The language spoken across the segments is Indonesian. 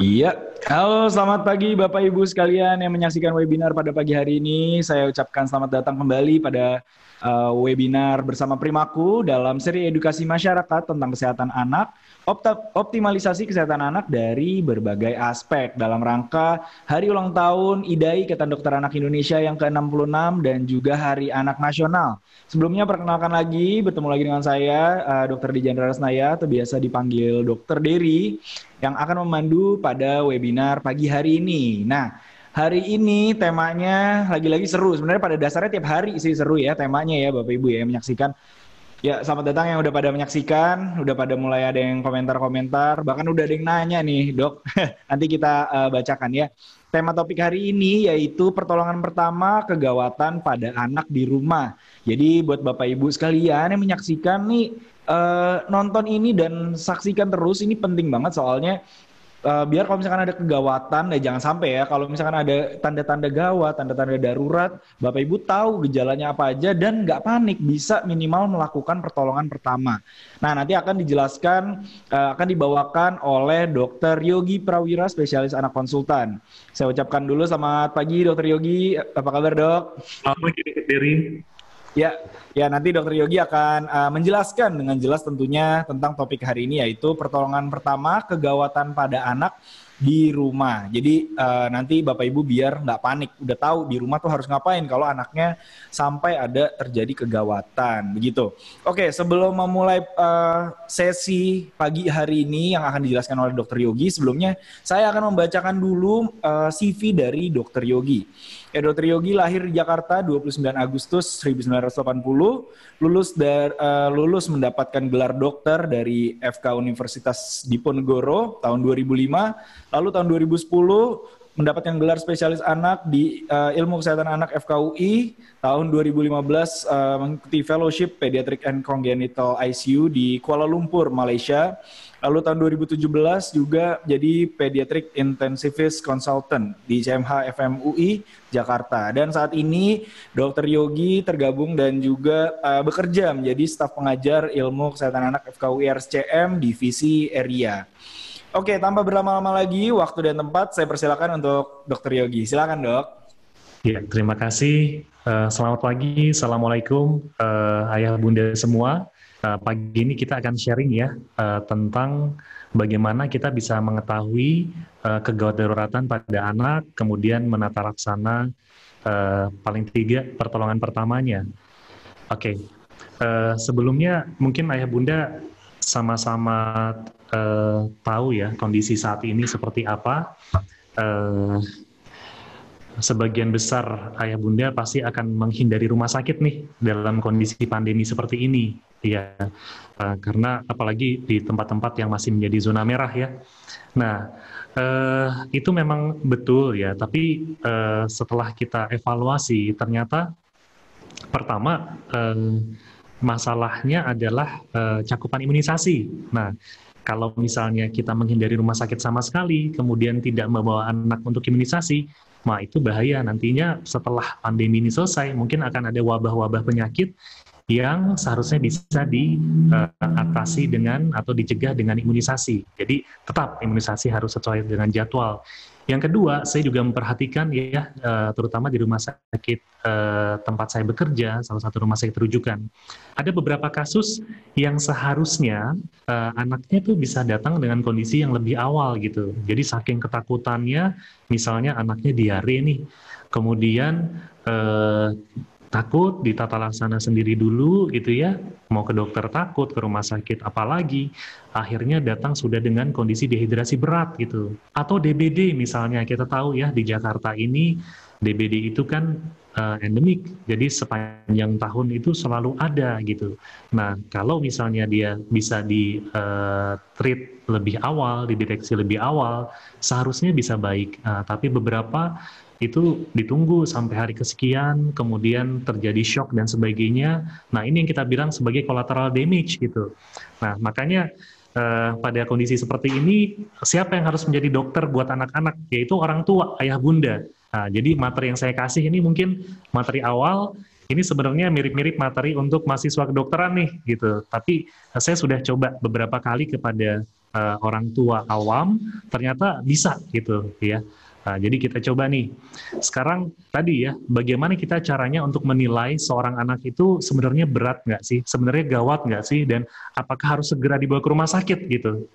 Yep. Halo, selamat pagi Bapak Ibu sekalian yang menyaksikan webinar pada pagi hari ini. Saya ucapkan selamat datang kembali pada uh, webinar bersama Primaku dalam seri edukasi masyarakat tentang kesehatan anak, optimalisasi kesehatan anak dari berbagai aspek dalam rangka Hari Ulang Tahun IDAI Ikatan Dokter Anak Indonesia yang ke-66 dan juga Hari Anak Nasional. Sebelumnya perkenalkan lagi, bertemu lagi dengan saya uh, eh, Dr. Dijandra Rasnaya atau biasa dipanggil Dr. Diri, yang akan memandu pada webinar webinar pagi hari ini. Nah, hari ini temanya lagi-lagi seru. Sebenarnya pada dasarnya tiap hari sih seru ya temanya ya Bapak Ibu ya menyaksikan. Ya, selamat datang yang udah pada menyaksikan, udah pada mulai ada yang komentar-komentar, bahkan udah ada yang nanya nih, Dok. Nanti kita uh, bacakan ya. Tema topik hari ini yaitu pertolongan pertama kegawatan pada anak di rumah. Jadi buat Bapak Ibu sekalian yang menyaksikan nih Uh, nonton ini dan saksikan terus ini penting banget soalnya uh, biar kalau misalkan ada kegawatan ya jangan sampai ya kalau misalkan ada tanda-tanda gawat, tanda-tanda darurat, Bapak Ibu tahu gejalanya apa aja dan nggak panik bisa minimal melakukan pertolongan pertama. Nah, nanti akan dijelaskan uh, akan dibawakan oleh Dr. Yogi Prawira spesialis anak konsultan. Saya ucapkan dulu selamat pagi Dr. Yogi, apa kabar, Dok? Selamat pagi, Ya, ya nanti Dokter Yogi akan uh, menjelaskan dengan jelas tentunya tentang topik hari ini yaitu pertolongan pertama kegawatan pada anak di rumah. Jadi uh, nanti Bapak Ibu biar nggak panik, udah tahu di rumah tuh harus ngapain kalau anaknya sampai ada terjadi kegawatan, begitu. Oke, sebelum memulai uh, sesi pagi hari ini yang akan dijelaskan oleh Dokter Yogi, sebelumnya saya akan membacakan dulu uh, CV dari Dokter Yogi. Edo Triyogi lahir di Jakarta 29 Agustus 1980, lulus dar, uh, lulus mendapatkan gelar dokter dari FK Universitas Diponegoro tahun 2005, lalu tahun 2010 mendapatkan gelar spesialis anak di uh, Ilmu Kesehatan Anak FKUI tahun 2015 uh, eh, mengikuti fellowship Pediatric and Congenital ICU di Kuala Lumpur, Malaysia. Lalu tahun 2017 juga jadi Pediatric Intensivist Consultant di CMH FMUI Jakarta. Dan saat ini Dr. Yogi tergabung dan juga uh, bekerja menjadi staf pengajar ilmu kesehatan anak FKUI RSCM Divisi Area. Oke, tanpa berlama-lama lagi, waktu dan tempat saya persilakan untuk Dr. Yogi. Silakan, Dok. Ya, terima kasih. Uh, selamat pagi. Assalamualaikum, uh, ayah bunda semua. Eh, pagi ini kita akan sharing ya uh, tentang bagaimana kita bisa mengetahui uh, eh, kegawatdaruratan pada anak, kemudian menata laksana uh, paling tiga pertolongan pertamanya. Oke, okay. uh, sebelumnya mungkin ayah bunda sama-sama uh, tahu ya kondisi saat ini seperti apa. Uh, sebagian besar ayah bunda pasti akan menghindari rumah sakit nih dalam kondisi pandemi seperti ini. Iya, uh, karena apalagi di tempat-tempat yang masih menjadi zona merah ya. Nah, uh, itu memang betul ya. Tapi uh, setelah kita evaluasi, ternyata pertama uh, masalahnya adalah uh, cakupan imunisasi. Nah, kalau misalnya kita menghindari rumah sakit sama sekali, kemudian tidak membawa anak untuk imunisasi, Nah, itu bahaya nantinya setelah pandemi ini selesai mungkin akan ada wabah-wabah penyakit yang seharusnya bisa diatasi eh, dengan atau dicegah dengan imunisasi. Jadi tetap imunisasi harus sesuai dengan jadwal. Yang kedua, saya juga memperhatikan ya, eh, terutama di rumah sakit eh, tempat saya bekerja, salah satu rumah sakit rujukan, ada beberapa kasus yang seharusnya anaknya itu bisa datang dengan kondisi yang lebih awal gitu. Jadi saking ketakutannya, misalnya anaknya diare nih, kemudian takut di tata laksana sendiri dulu gitu ya mau ke dokter takut ke rumah sakit apalagi akhirnya datang sudah dengan kondisi dehidrasi berat gitu atau DBD misalnya kita tahu ya di Jakarta ini DBD itu kan uh, endemik jadi sepanjang tahun itu selalu ada gitu nah kalau misalnya dia bisa di uh, treat lebih awal dideteksi lebih awal seharusnya bisa baik uh, tapi beberapa itu ditunggu sampai hari kesekian, kemudian terjadi shock dan sebagainya. Nah, ini yang kita bilang sebagai collateral damage gitu. Nah, makanya eh, pada kondisi seperti ini, siapa yang harus menjadi dokter buat anak-anak? Yaitu orang tua, ayah bunda. Nah, jadi materi yang saya kasih ini mungkin materi awal, ini sebenarnya mirip-mirip materi untuk mahasiswa kedokteran nih gitu. Tapi eh, saya sudah coba beberapa kali kepada uh, orang tua awam, ternyata bisa gitu ya. Nah, jadi kita coba nih. Sekarang tadi ya, bagaimana kita caranya untuk menilai seorang anak itu sebenarnya berat nggak sih? Sebenarnya gawat nggak sih? Dan apakah harus segera dibawa ke rumah sakit gitu?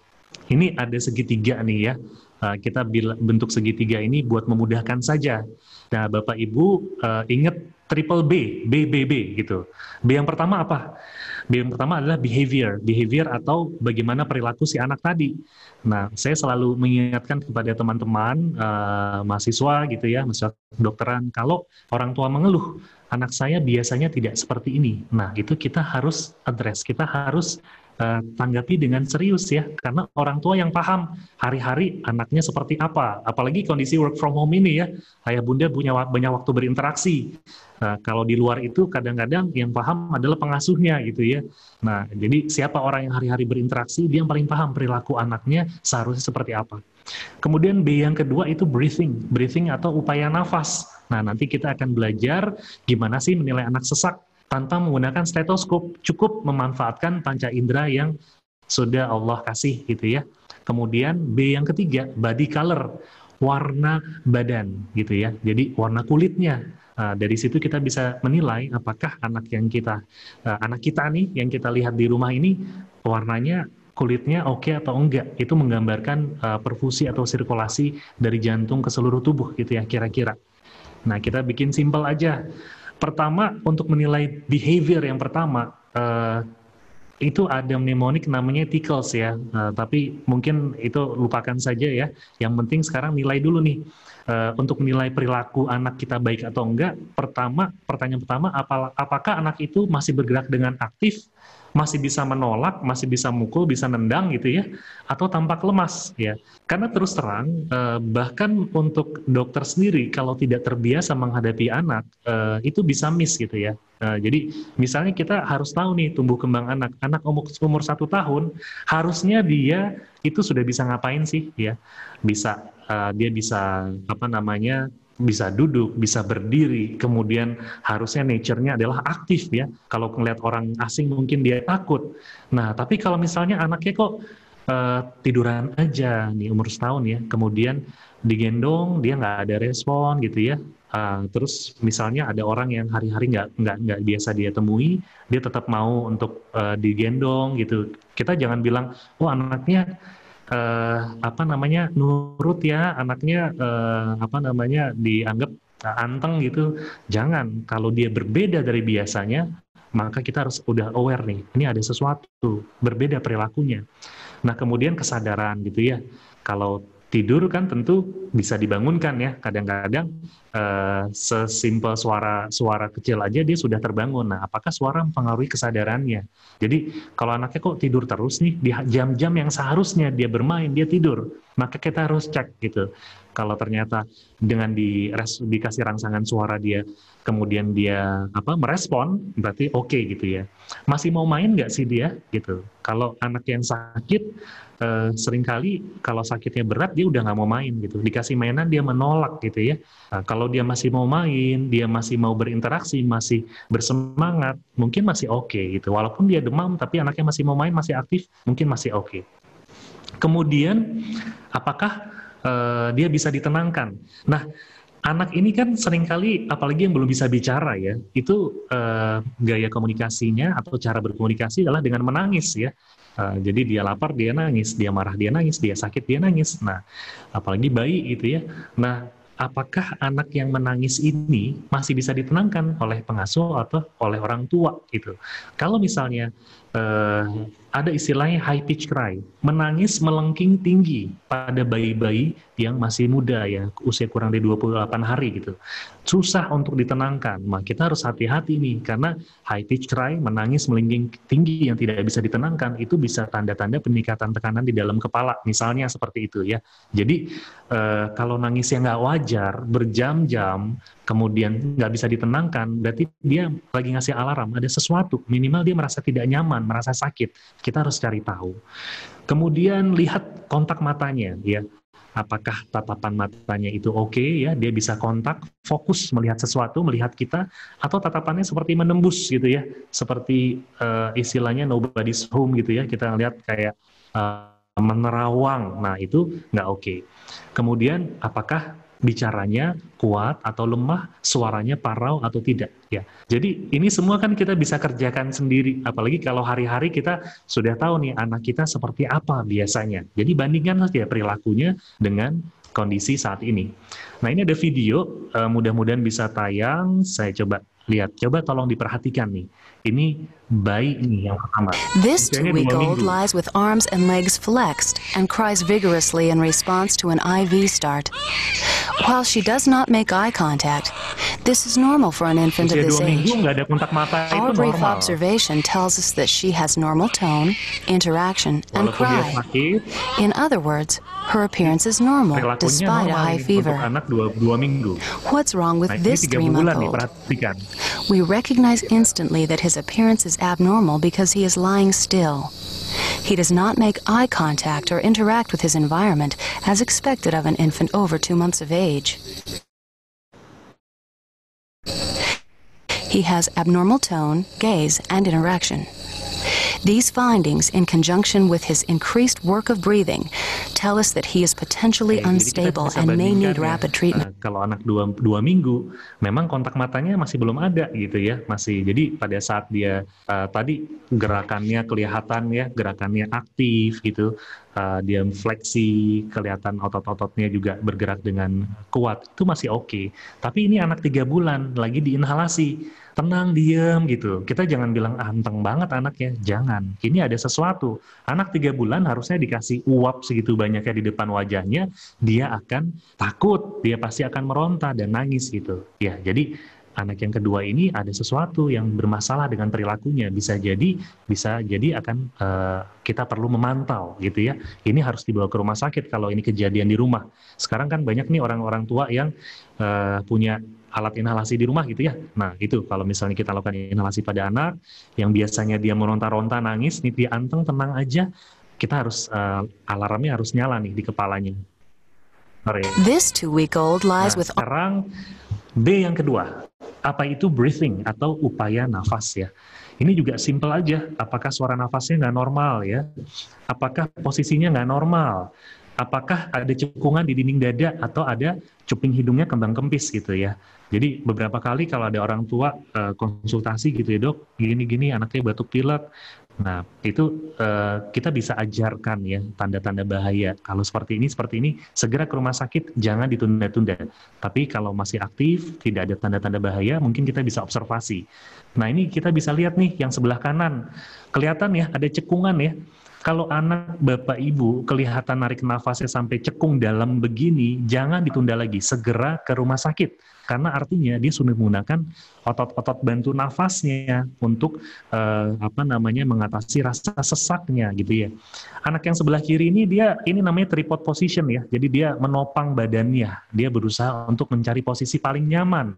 Ini ada segitiga nih ya. Nah, kita bentuk segitiga ini buat memudahkan saja. Nah, Bapak Ibu eh, ingat triple B, BBB gitu. B yang pertama apa? B yang pertama adalah behavior, behavior atau bagaimana perilaku si anak tadi. Nah, saya selalu mengingatkan kepada teman-teman uh, mahasiswa gitu ya, mahasiswa dokteran. kalau orang tua mengeluh, anak saya biasanya tidak seperti ini. Nah, itu kita harus address, kita harus Eh, tanggapi dengan serius ya, karena orang tua yang paham hari-hari anaknya seperti apa. Apalagi kondisi work from home ini ya, ayah bunda punya banyak waktu berinteraksi. Nah, kalau di luar itu kadang-kadang yang paham adalah pengasuhnya gitu ya. Nah, jadi siapa orang yang hari-hari berinteraksi, dia yang paling paham perilaku anaknya seharusnya seperti apa. Kemudian B yang kedua itu breathing, breathing atau upaya nafas. Nah, nanti kita akan belajar gimana sih menilai anak sesak tanpa menggunakan stetoskop, cukup memanfaatkan panca indera yang sudah Allah kasih gitu ya. Kemudian B yang ketiga, body color, warna badan gitu ya. Jadi warna kulitnya. Nah, dari situ kita bisa menilai apakah anak yang kita eh, anak kita nih yang kita lihat di rumah ini warnanya kulitnya oke okay atau enggak itu menggambarkan eh, perfusi atau sirkulasi dari jantung ke seluruh tubuh gitu ya kira-kira. Nah kita bikin simpel aja Pertama untuk menilai behavior yang pertama uh, itu ada mnemonik namanya tickles ya, uh, tapi mungkin itu lupakan saja ya. Yang penting sekarang nilai dulu nih uh, untuk menilai perilaku anak kita baik atau enggak. Pertama, pertanyaan pertama, apakah anak itu masih bergerak dengan aktif masih bisa menolak, masih bisa mukul, bisa nendang gitu ya, atau tampak lemas ya. Karena terus terang, eh, bahkan untuk dokter sendiri kalau tidak terbiasa menghadapi anak, eh, itu bisa miss gitu ya. Eh, jadi misalnya kita harus tahu nih tumbuh kembang anak. Anak umur, umur satu tahun harusnya dia itu sudah bisa ngapain sih ya? Bisa eh, dia bisa apa namanya bisa duduk, bisa berdiri, kemudian harusnya nature-nya adalah aktif ya. Kalau melihat orang asing mungkin dia takut. Nah, tapi kalau misalnya anaknya kok uh, tiduran aja nih umur setahun ya, kemudian digendong dia nggak ada respon gitu ya. Uh, terus misalnya ada orang yang hari-hari nggak nggak nggak biasa dia temui, dia tetap mau untuk uh, digendong gitu. Kita jangan bilang, oh anaknya uh, apa namanya nurut ya anaknya uh, apa namanya dianggap anteng gitu jangan kalau dia berbeda dari biasanya maka kita harus udah aware nih ini ada sesuatu berbeda perilakunya nah kemudian kesadaran gitu ya kalau tidur kan tentu bisa dibangunkan ya kadang-kadang uh, sesimpel suara suara kecil aja dia sudah terbangun nah apakah suara mempengaruhi kesadarannya jadi kalau anaknya kok tidur terus nih di jam-jam yang seharusnya dia bermain dia tidur maka kita harus cek gitu kalau ternyata dengan di res, dikasih rangsangan suara dia kemudian dia apa merespon berarti oke okay, gitu ya masih mau main nggak sih dia gitu kalau anak yang sakit eh, seringkali kalau sakitnya berat dia udah nggak mau main gitu dikasih mainan dia menolak gitu ya nah, kalau dia masih mau main dia masih mau berinteraksi masih bersemangat mungkin masih oke okay, gitu walaupun dia demam tapi anaknya masih mau main masih aktif mungkin masih oke okay. kemudian apakah eh, dia bisa ditenangkan nah anak ini kan seringkali apalagi yang belum bisa bicara ya itu uh, gaya komunikasinya atau cara berkomunikasi adalah dengan menangis ya uh, jadi dia lapar dia nangis dia marah dia nangis dia sakit dia nangis nah apalagi bayi gitu ya nah apakah anak yang menangis ini masih bisa ditenangkan oleh pengasuh atau oleh orang tua gitu kalau misalnya uh, ada istilahnya high pitch cry, menangis melengking tinggi pada bayi-bayi yang masih muda ya, usia kurang dari 28 hari gitu. Susah untuk ditenangkan. Maka nah, kita harus hati-hati nih karena high pitch cry, menangis melengking tinggi yang tidak bisa ditenangkan itu bisa tanda-tanda peningkatan tekanan di dalam kepala, misalnya seperti itu ya. Jadi uh, kalau yang nggak wajar berjam-jam kemudian nggak bisa ditenangkan, berarti dia lagi ngasih alarm, ada sesuatu. Minimal dia merasa tidak nyaman, merasa sakit. Kita harus cari tahu. Kemudian lihat kontak matanya, ya. Apakah tatapan matanya itu oke okay, ya? Dia bisa kontak, fokus melihat sesuatu, melihat kita, atau tatapannya seperti menembus gitu ya, seperti uh, istilahnya nobody's home gitu ya. Kita lihat kayak uh, menerawang. Nah, itu nggak oke. Okay. Kemudian, apakah bicaranya kuat atau lemah, suaranya parau atau tidak. Ya, jadi ini semua kan kita bisa kerjakan sendiri. Apalagi kalau hari-hari kita sudah tahu nih anak kita seperti apa biasanya. Jadi bandingkan saja perilakunya dengan kondisi saat ini. Nah ini ada video, eh, mudah-mudahan bisa tayang. Saya coba Lihat, coba tolong diperhatikan nih. Ini bayi yang pertama. This two-week-old lies with arms and legs flexed and cries vigorously in response to an IV start. While she does not make eye contact, this is normal for an infant of this age. Our brief observation tells us that she has normal tone, interaction, and cry. In other words, her appearance is normal despite a high fever. What's wrong with this three-month-old? We recognize instantly that his appearance is abnormal because he is lying still. He does not make eye contact or interact with his environment as expected of an infant over two months of age. He has abnormal tone, gaze, and interaction. These findings, in conjunction with his increased work of breathing, tell us that he is potentially okay, unstable and may need ya. rapid treatment. Uh, kalau anak dua, dua minggu, memang kontak matanya masih belum ada gitu ya, masih. Jadi pada saat dia uh, tadi gerakannya kelihatan ya, gerakannya aktif gitu, uh, dia fleksi, kelihatan otot-ototnya juga bergerak dengan kuat, itu masih oke. Okay. Tapi ini anak tiga bulan lagi diinhalasi tenang diem gitu kita jangan bilang anteng ah, banget anaknya jangan ini ada sesuatu anak tiga bulan harusnya dikasih uap segitu banyaknya di depan wajahnya dia akan takut dia pasti akan meronta dan nangis gitu ya jadi anak yang kedua ini ada sesuatu yang bermasalah dengan perilakunya bisa jadi bisa jadi akan uh, kita perlu memantau gitu ya ini harus dibawa ke rumah sakit kalau ini kejadian di rumah sekarang kan banyak nih orang-orang tua yang uh, punya alat inhalasi di rumah gitu ya. Nah itu kalau misalnya kita lakukan inhalasi pada anak yang biasanya dia meronta-ronta nangis, nih dia anteng tenang aja, kita harus uh, alarmnya harus nyala nih di kepalanya. This two week old lies nah, sekarang B yang kedua, apa itu breathing atau upaya nafas ya? Ini juga simple aja, apakah suara nafasnya nggak normal ya? Apakah posisinya nggak normal? apakah ada cekungan di dinding dada atau ada cuping hidungnya kembang kempis gitu ya. Jadi beberapa kali kalau ada orang tua uh, konsultasi gitu ya dok, gini-gini anaknya batuk pilek. Nah itu uh, kita bisa ajarkan ya tanda-tanda bahaya. Kalau seperti ini, seperti ini, segera ke rumah sakit, jangan ditunda-tunda. Tapi kalau masih aktif, tidak ada tanda-tanda bahaya, mungkin kita bisa observasi. Nah ini kita bisa lihat nih yang sebelah kanan, kelihatan ya ada cekungan ya kalau anak bapak ibu kelihatan narik nafasnya sampai cekung dalam begini, jangan ditunda lagi, segera ke rumah sakit karena artinya dia sudah menggunakan otot-otot bantu nafasnya untuk uh, apa namanya mengatasi rasa sesaknya gitu ya. Anak yang sebelah kiri ini dia ini namanya tripod position ya. Jadi dia menopang badannya, dia berusaha untuk mencari posisi paling nyaman.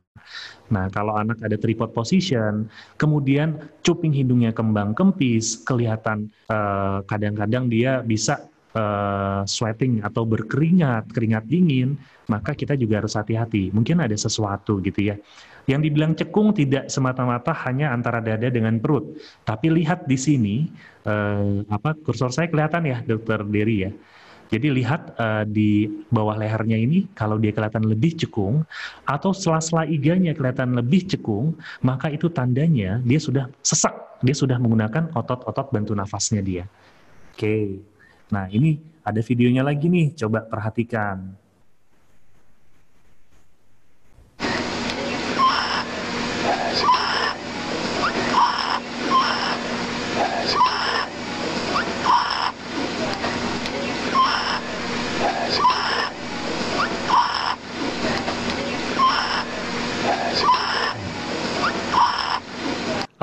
Nah, kalau anak ada tripod position, kemudian cuping hidungnya kembang kempis, kelihatan eh, kadang-kadang uh, kadang -kadang dia bisa uh, sweating atau berkeringat, keringat dingin, maka kita juga harus hati-hati. Mungkin ada sesuatu gitu ya. Yang dibilang cekung tidak semata-mata hanya antara dada dengan perut, tapi lihat di sini uh, apa kursor saya kelihatan ya, Dokter Diri ya. Jadi lihat uh, di bawah lehernya ini kalau dia kelihatan lebih cekung atau sela-sela iganya kelihatan lebih cekung, maka itu tandanya dia sudah sesak, dia sudah menggunakan otot-otot bantu nafasnya dia. Oke. Okay. Nah, ini ada videonya lagi nih, coba perhatikan.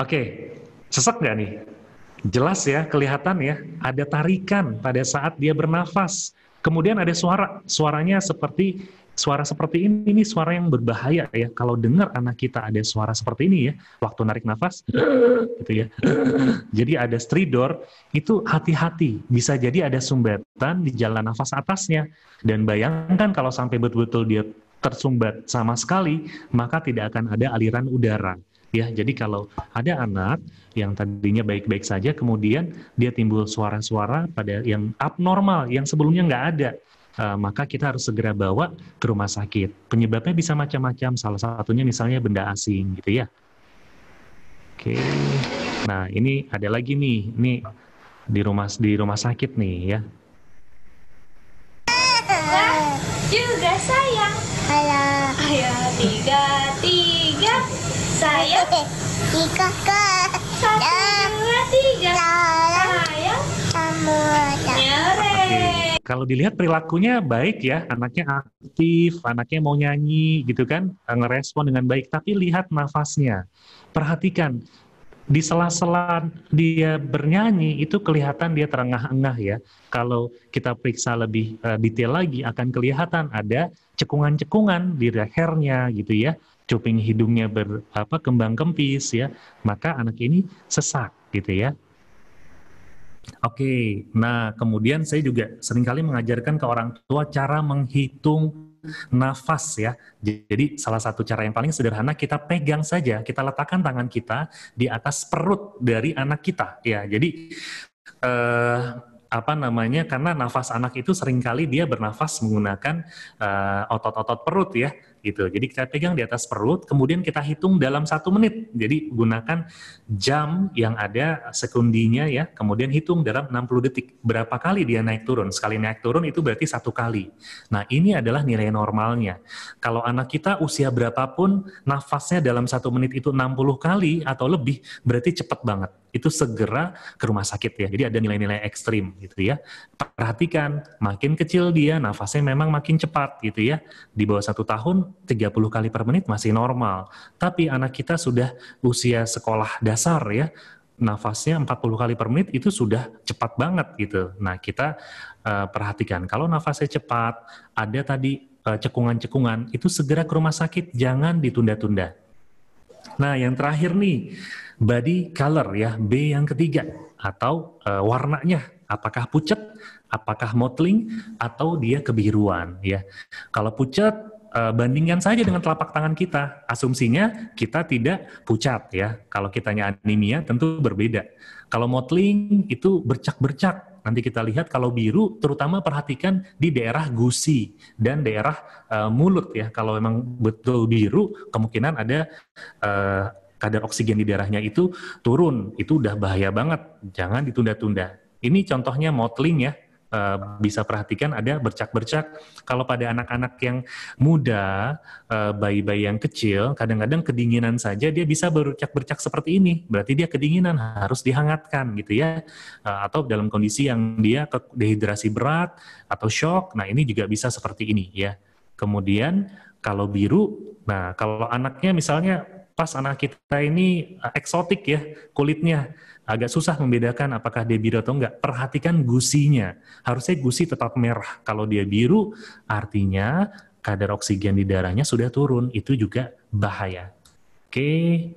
Oke, sesek nggak nih? Jelas ya, kelihatan ya, ada tarikan pada saat dia bernafas. Kemudian ada suara, suaranya seperti suara seperti ini, ini suara yang berbahaya ya. Kalau dengar anak kita ada suara seperti ini ya, waktu narik nafas, gitu ya. Jadi ada stridor, itu hati-hati. Bisa jadi ada sumbatan di jalan nafas atasnya. Dan bayangkan kalau sampai betul-betul dia tersumbat sama sekali, maka tidak akan ada aliran udara ya jadi kalau ada anak yang tadinya baik-baik saja kemudian dia timbul suara-suara pada yang abnormal yang sebelumnya nggak ada e, maka kita harus segera bawa ke rumah sakit penyebabnya bisa macam-macam salah satunya misalnya benda asing gitu ya oke nah ini ada lagi nih nih di rumah di rumah sakit nih ya juga sayang ayah ayah tiga tiga saya. Ya. dua, tiga. Ya. Saya. Kamu. Nyeret. Ya, Kalau dilihat perilakunya baik ya, anaknya aktif, anaknya mau nyanyi gitu kan, eh, ngerespon dengan baik. Tapi lihat nafasnya, perhatikan di sela-sela dia bernyanyi itu kelihatan dia terengah-engah ya. Kalau kita periksa lebih eh, detail lagi akan kelihatan ada cekungan-cekungan di lehernya gitu ya cuping hidungnya ber apa kembang kempis ya, maka anak ini sesak gitu ya. Oke, nah kemudian saya juga seringkali mengajarkan ke orang tua cara menghitung nafas ya. Jadi salah satu cara yang paling sederhana kita pegang saja, kita letakkan tangan kita di atas perut dari anak kita ya. Jadi eh, apa namanya karena nafas anak itu seringkali dia bernafas menggunakan eh, otot-otot uh, otot -otot perut ya gitu. Jadi kita pegang di atas perut, kemudian kita hitung dalam satu menit. Jadi gunakan jam yang ada sekundinya ya, kemudian hitung dalam 60 detik. Berapa kali dia naik turun? Sekali naik turun itu berarti satu kali. Nah ini adalah nilai normalnya. Kalau anak kita usia berapapun, nafasnya dalam satu menit itu 60 kali atau lebih, berarti cepat banget. Itu segera ke rumah sakit ya. Jadi ada nilai-nilai ekstrim gitu ya. Perhatikan, makin kecil dia, nafasnya memang makin cepat gitu ya. Di bawah satu tahun 30 kali per menit masih normal. Tapi anak kita sudah usia sekolah dasar ya, nafasnya 40 kali per menit itu sudah cepat banget gitu. Nah, kita uh, perhatikan kalau nafasnya cepat, ada tadi cekungan eh, cekungan-cekungan, itu segera ke rumah sakit, jangan ditunda-tunda. Nah, yang terakhir nih, body color ya, B yang ketiga atau uh, warnanya apakah pucat, apakah mottling atau dia kebiruan ya. Kalau pucat uh, bandingkan saja dengan telapak tangan kita. Asumsinya kita tidak pucat ya. Kalau kitanya anemia tentu berbeda. Kalau motling itu bercak-bercak. Nanti kita lihat kalau biru terutama perhatikan di daerah gusi dan daerah uh, mulut ya. Kalau memang betul biru kemungkinan ada uh, kadar oksigen di daerahnya itu turun. Itu udah bahaya banget. Jangan ditunda-tunda. Ini contohnya motling ya Eh, bisa perhatikan ada bercak-bercak. Kalau pada anak-anak yang muda, bayi eh, bayi-bayi yang kecil, kadang-kadang kedinginan saja dia bisa bercak-bercak seperti ini. Berarti dia kedinginan harus dihangatkan gitu ya. Uh, atau dalam kondisi yang dia dehidrasi berat atau shock, nah ini juga bisa seperti ini ya. Kemudian kalau biru, nah kalau anaknya misalnya pas anak kita ini eksotik ya kulitnya agak susah membedakan apakah dia biru atau enggak. Perhatikan gusinya. Harusnya gusi tetap merah. Kalau dia biru, artinya kadar oksigen di darahnya sudah turun. Itu juga bahaya. Oke.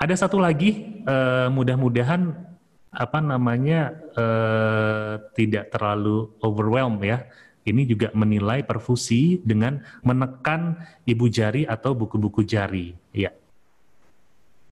Ada satu lagi, uh, mudah-mudahan apa namanya uh, tidak terlalu overwhelm ya. Ini juga menilai perfusi dengan menekan ibu jari atau buku-buku jari. Ya,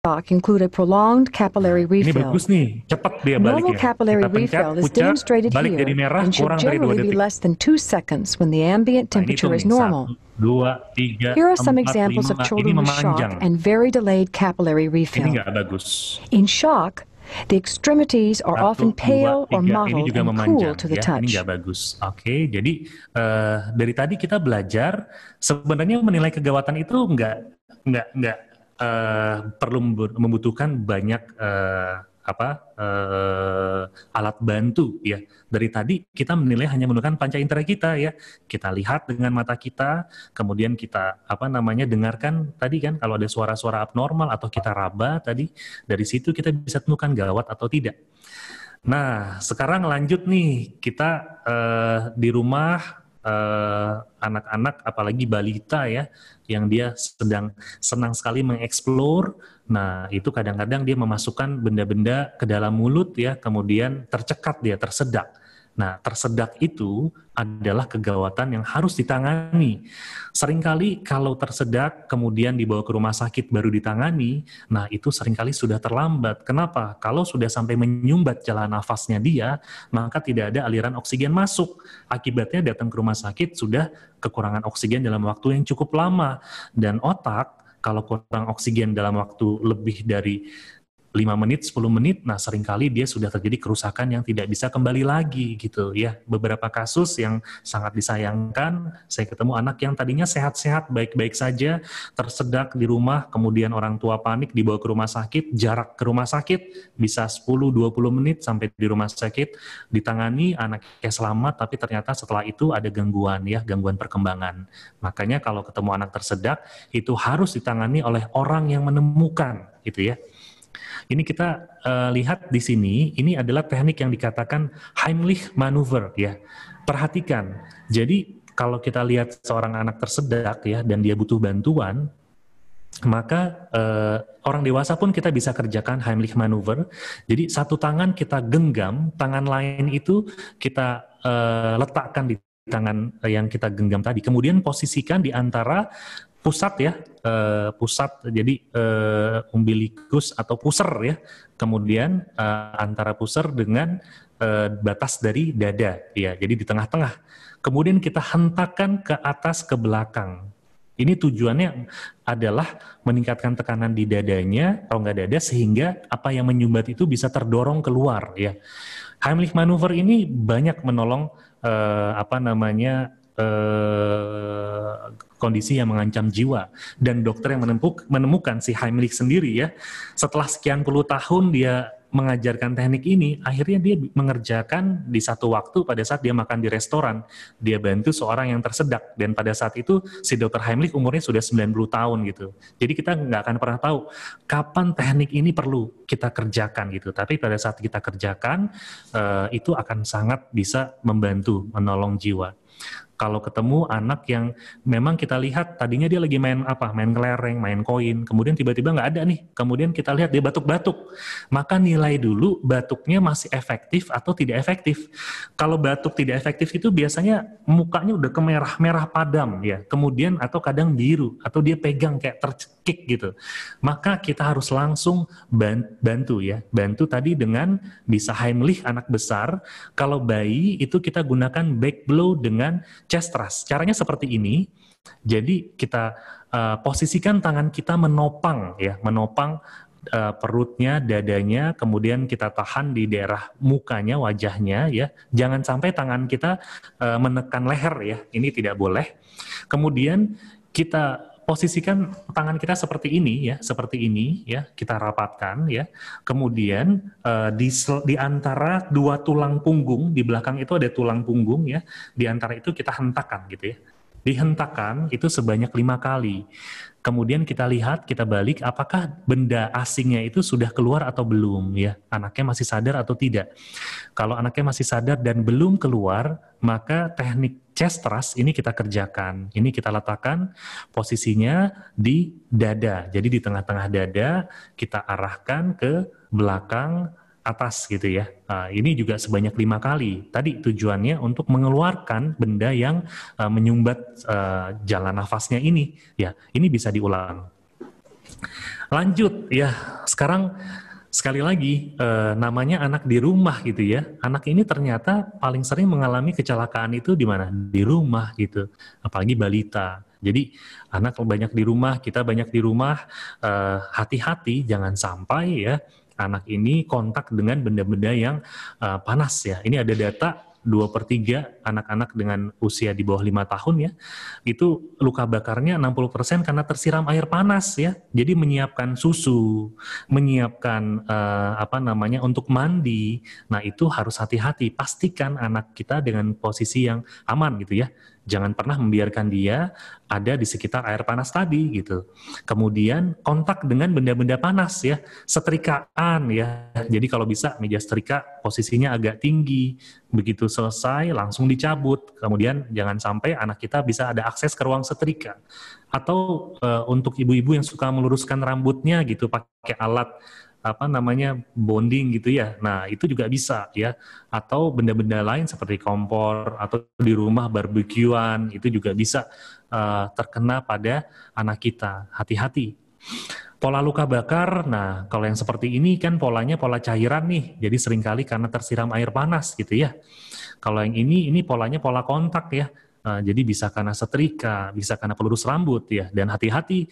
stock include a prolonged capillary refill. Ini bagus nih, cepat dia balik Normal ya. capillary refill is demonstrated balik here dari merah and should generally be less than two seconds when the ambient nah, temperature nah, is normal. 2, 3, Here are some 4, examples 5. of children with shock and very delayed capillary refill. Ini nggak bagus. In shock, The extremities are often pale or mottled and cool to the ya. touch. Ini nggak bagus. Oke, okay, jadi uh, dari tadi kita belajar sebenarnya menilai kegawatan itu nggak nggak nggak uh, perlu membutuhkan banyak uh, apa uh, alat bantu ya dari tadi kita menilai hanya menggunakan panca indera kita ya kita lihat dengan mata kita kemudian kita apa namanya dengarkan tadi kan kalau ada suara-suara abnormal atau kita raba tadi dari situ kita bisa temukan gawat atau tidak nah sekarang lanjut nih kita uh, di rumah Eh, anak-anak uh, apalagi balita ya yang dia sedang senang sekali mengeksplor nah itu kadang-kadang dia memasukkan benda-benda ke dalam mulut ya kemudian tercekat dia tersedak Nah, tersedak itu adalah kegawatan yang harus ditangani. Seringkali kalau tersedak kemudian dibawa ke rumah sakit baru ditangani, nah itu seringkali sudah terlambat. Kenapa? Kalau sudah sampai menyumbat jalan nafasnya dia, maka tidak ada aliran oksigen masuk. Akibatnya datang ke rumah sakit sudah kekurangan oksigen dalam waktu yang cukup lama dan otak kalau kurang oksigen dalam waktu lebih dari 5 menit, 10 menit, nah seringkali dia sudah terjadi kerusakan yang tidak bisa kembali lagi gitu ya. Beberapa kasus yang sangat disayangkan, saya ketemu anak yang tadinya sehat-sehat, baik-baik saja, tersedak di rumah, kemudian orang tua panik dibawa ke rumah sakit, jarak ke rumah sakit bisa 10-20 menit sampai di rumah sakit, ditangani anaknya selamat, tapi ternyata setelah itu ada gangguan ya, gangguan perkembangan. Makanya kalau ketemu anak tersedak, itu harus ditangani oleh orang yang menemukan gitu ya. Ini kita uh, lihat di sini, ini adalah teknik yang dikatakan Heimlich maneuver ya. Perhatikan. Jadi kalau kita lihat seorang anak tersedak ya dan dia butuh bantuan, maka eh, orang dewasa pun kita bisa kerjakan Heimlich maneuver. Jadi satu tangan kita genggam, tangan lain itu kita eh, letakkan di tangan yang kita genggam tadi. Kemudian posisikan di antara pusat ya, uh, pusat jadi uh, eh, umbilikus atau pusar ya. Kemudian uh, antara pusar dengan uh, batas dari dada ya. Jadi di tengah-tengah. Kemudian kita hentakan ke atas ke belakang. Ini tujuannya adalah meningkatkan tekanan di dadanya, atau enggak dada, sehingga apa yang menyumbat itu bisa terdorong keluar. Ya, Heimlich maneuver ini banyak menolong eh, apa namanya eh, kondisi yang mengancam jiwa. Dan dokter yang menempuk, menemukan si Heimlich sendiri ya, setelah sekian puluh tahun dia mengajarkan teknik ini, akhirnya dia mengerjakan di satu waktu pada saat dia makan di restoran. Dia bantu seorang yang tersedak, dan pada saat itu si dokter Heimlich umurnya sudah 90 tahun gitu. Jadi kita nggak akan pernah tahu kapan teknik ini perlu kita kerjakan gitu. Tapi pada saat kita kerjakan, eh, itu akan sangat bisa membantu menolong jiwa kalau ketemu anak yang memang kita lihat tadinya dia lagi main apa, main kelereng, main koin, kemudian tiba-tiba nggak ada nih, kemudian kita lihat dia batuk-batuk, maka nilai dulu batuknya masih efektif atau tidak efektif. Kalau batuk tidak efektif itu biasanya mukanya udah kemerah-merah padam ya, kemudian atau kadang biru atau dia pegang kayak tercekik gitu. Maka kita harus langsung bantu ya, bantu tadi dengan bisa Heimlich anak besar, kalau bayi itu kita gunakan back blow dengan chest thrust. Caranya seperti ini. Jadi kita uh, posisikan tangan kita menopang ya, menopang uh, perutnya, dadanya, kemudian kita tahan di daerah mukanya, wajahnya ya. Jangan sampai tangan kita uh, menekan leher ya. Ini tidak boleh. Kemudian kita posisikan tangan kita seperti ini ya, seperti ini ya, kita rapatkan ya. Kemudian uh, di di antara dua tulang punggung di belakang itu ada tulang punggung ya. Di antara itu kita hentakan gitu ya. Dihentakan itu sebanyak lima kali. Kemudian kita lihat, kita balik, apakah benda asingnya itu sudah keluar atau belum ya? Anaknya masih sadar atau tidak? Kalau anaknya masih sadar dan belum keluar, maka teknik chest thrust ini kita kerjakan. Ini kita letakkan posisinya di dada. Jadi di tengah-tengah dada kita arahkan ke belakang atas gitu ya. Nah, ini juga sebanyak lima kali. Tadi tujuannya untuk mengeluarkan benda yang e, menyumbat e, jalan nafasnya ini. Ya, ini bisa diulang. Lanjut ya. Sekarang sekali lagi eh, namanya anak di rumah gitu ya. Anak ini ternyata paling sering mengalami kecelakaan itu di mana? Di rumah gitu. Apalagi balita. Jadi anak banyak di rumah, kita banyak di rumah, eh, hati-hati eh, jangan sampai ya anak ini kontak dengan benda-benda yang eh, panas ya. Ini ada data 2 per 3 anak-anak dengan usia di bawah 5 tahun ya, itu luka bakarnya 60% karena tersiram air panas ya. Jadi menyiapkan susu, menyiapkan uh, apa namanya untuk mandi. Nah, itu harus hati-hati. Pastikan anak kita dengan posisi yang aman gitu ya Jangan pernah membiarkan dia ada di sekitar air panas tadi gitu. Kemudian kontak dengan benda-benda panas ya, setrikaan ya. Jadi kalau bisa meja setrika posisinya agak tinggi. Begitu selesai langsung dicabut. Kemudian jangan sampai anak kita bisa ada akses ke ruang setrika. Atau e, untuk ibu-ibu yang suka meluruskan rambutnya gitu pakai alat apa namanya bonding gitu ya. Nah, itu juga bisa ya. Atau benda-benda lain seperti kompor atau di rumah barbekyuan itu juga bisa uh, terkena pada anak kita. Hati-hati. Pola luka bakar, nah kalau yang seperti ini kan polanya pola cairan nih, jadi seringkali karena tersiram air panas gitu ya. Kalau yang ini, ini polanya pola kontak ya, uh, jadi bisa karena setrika, bisa karena pelurus rambut ya, dan hati-hati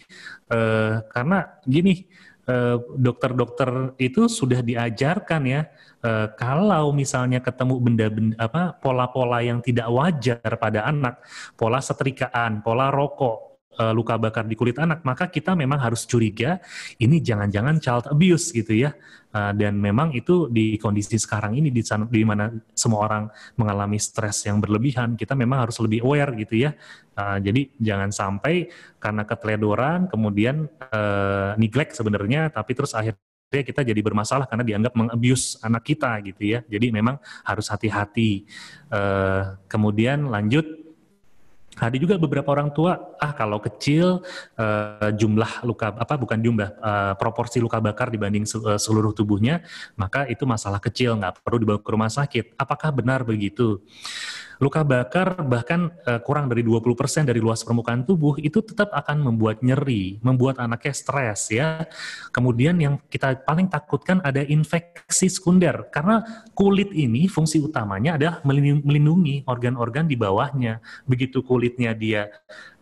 uh, karena gini, Eh, dokter-dokter itu sudah diajarkan ya eh, kalau misalnya ketemu benda-benda apa pola-pola yang tidak wajar pada anak, pola setrikaan, pola rokok, uh, luka bakar di kulit anak, maka kita memang harus curiga ini jangan-jangan child abuse gitu ya. Uh, dan memang itu di kondisi sekarang ini di, sana, di mana semua orang mengalami stres yang berlebihan, kita memang harus lebih aware gitu ya. Uh, jadi jangan sampai karena keteledoran kemudian uh, neglect sebenarnya, tapi terus akhirnya kita jadi bermasalah karena dianggap mengabuse anak kita gitu ya. Jadi memang harus hati-hati. Uh, kemudian lanjut ada juga beberapa orang tua, ah kalau kecil uh, jumlah luka apa bukan jumlah uh, proporsi luka bakar dibanding eh, seluruh tubuhnya, maka itu masalah kecil nggak perlu dibawa ke rumah sakit. Apakah benar begitu? Luka bakar bahkan uh, kurang dari 20% dari luas permukaan tubuh itu tetap akan membuat nyeri, membuat anaknya stres ya. Kemudian yang kita paling takutkan ada infeksi sekunder karena kulit ini fungsi utamanya adalah melindungi organ-organ di bawahnya. Begitu kulitnya dia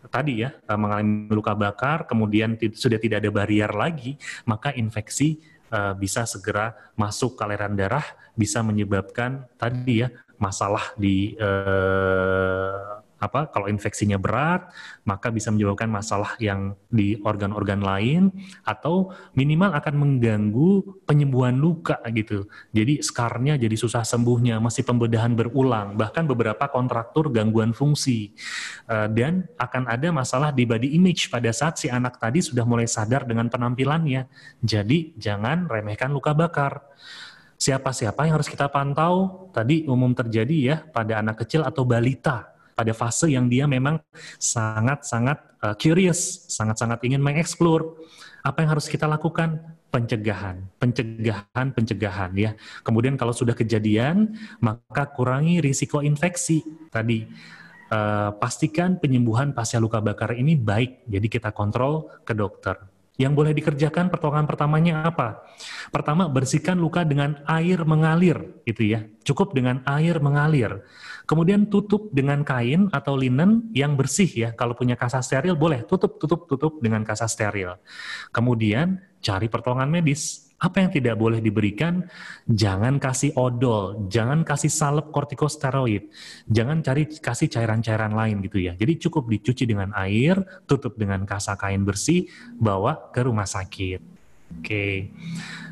tadi ya eh, mengalami luka bakar, kemudian sudah tidak ada barrier lagi, maka infeksi eh, bisa segera masuk ke aliran darah, bisa menyebabkan tadi ya masalah di eh, apa kalau infeksinya berat maka bisa menyebabkan masalah yang di organ-organ lain atau minimal akan mengganggu penyembuhan luka gitu jadi skarnya jadi susah sembuhnya masih pembedahan berulang bahkan beberapa kontraktur gangguan fungsi eh, dan akan ada masalah di body image pada saat si anak tadi sudah mulai sadar dengan penampilannya jadi jangan remehkan luka bakar Siapa-siapa yang harus kita pantau? Tadi umum terjadi ya pada anak kecil atau balita pada fase yang dia memang sangat-sangat uh, curious, sangat-sangat ingin mengeksplor. Apa yang harus kita lakukan? pencegahan, pencegahan, pencegahan ya. Kemudian kalau sudah kejadian, maka kurangi risiko infeksi tadi. Uh, pastikan penyembuhan pasca luka bakar ini baik, jadi kita kontrol ke dokter. Yang boleh dikerjakan pertolongan pertamanya apa? Pertama, bersihkan luka dengan air mengalir, gitu ya. Cukup dengan air mengalir. Kemudian tutup dengan kain atau linen yang bersih ya. Kalau punya kasa steril boleh tutup, tutup, tutup dengan kasa steril. Kemudian cari pertolongan medis apa yang tidak boleh diberikan? Jangan kasih odol, jangan kasih salep kortikosteroid, jangan cari kasih cairan-cairan lain gitu ya. Jadi cukup dicuci dengan air, tutup dengan kasa kain bersih, bawa ke rumah sakit. Oke.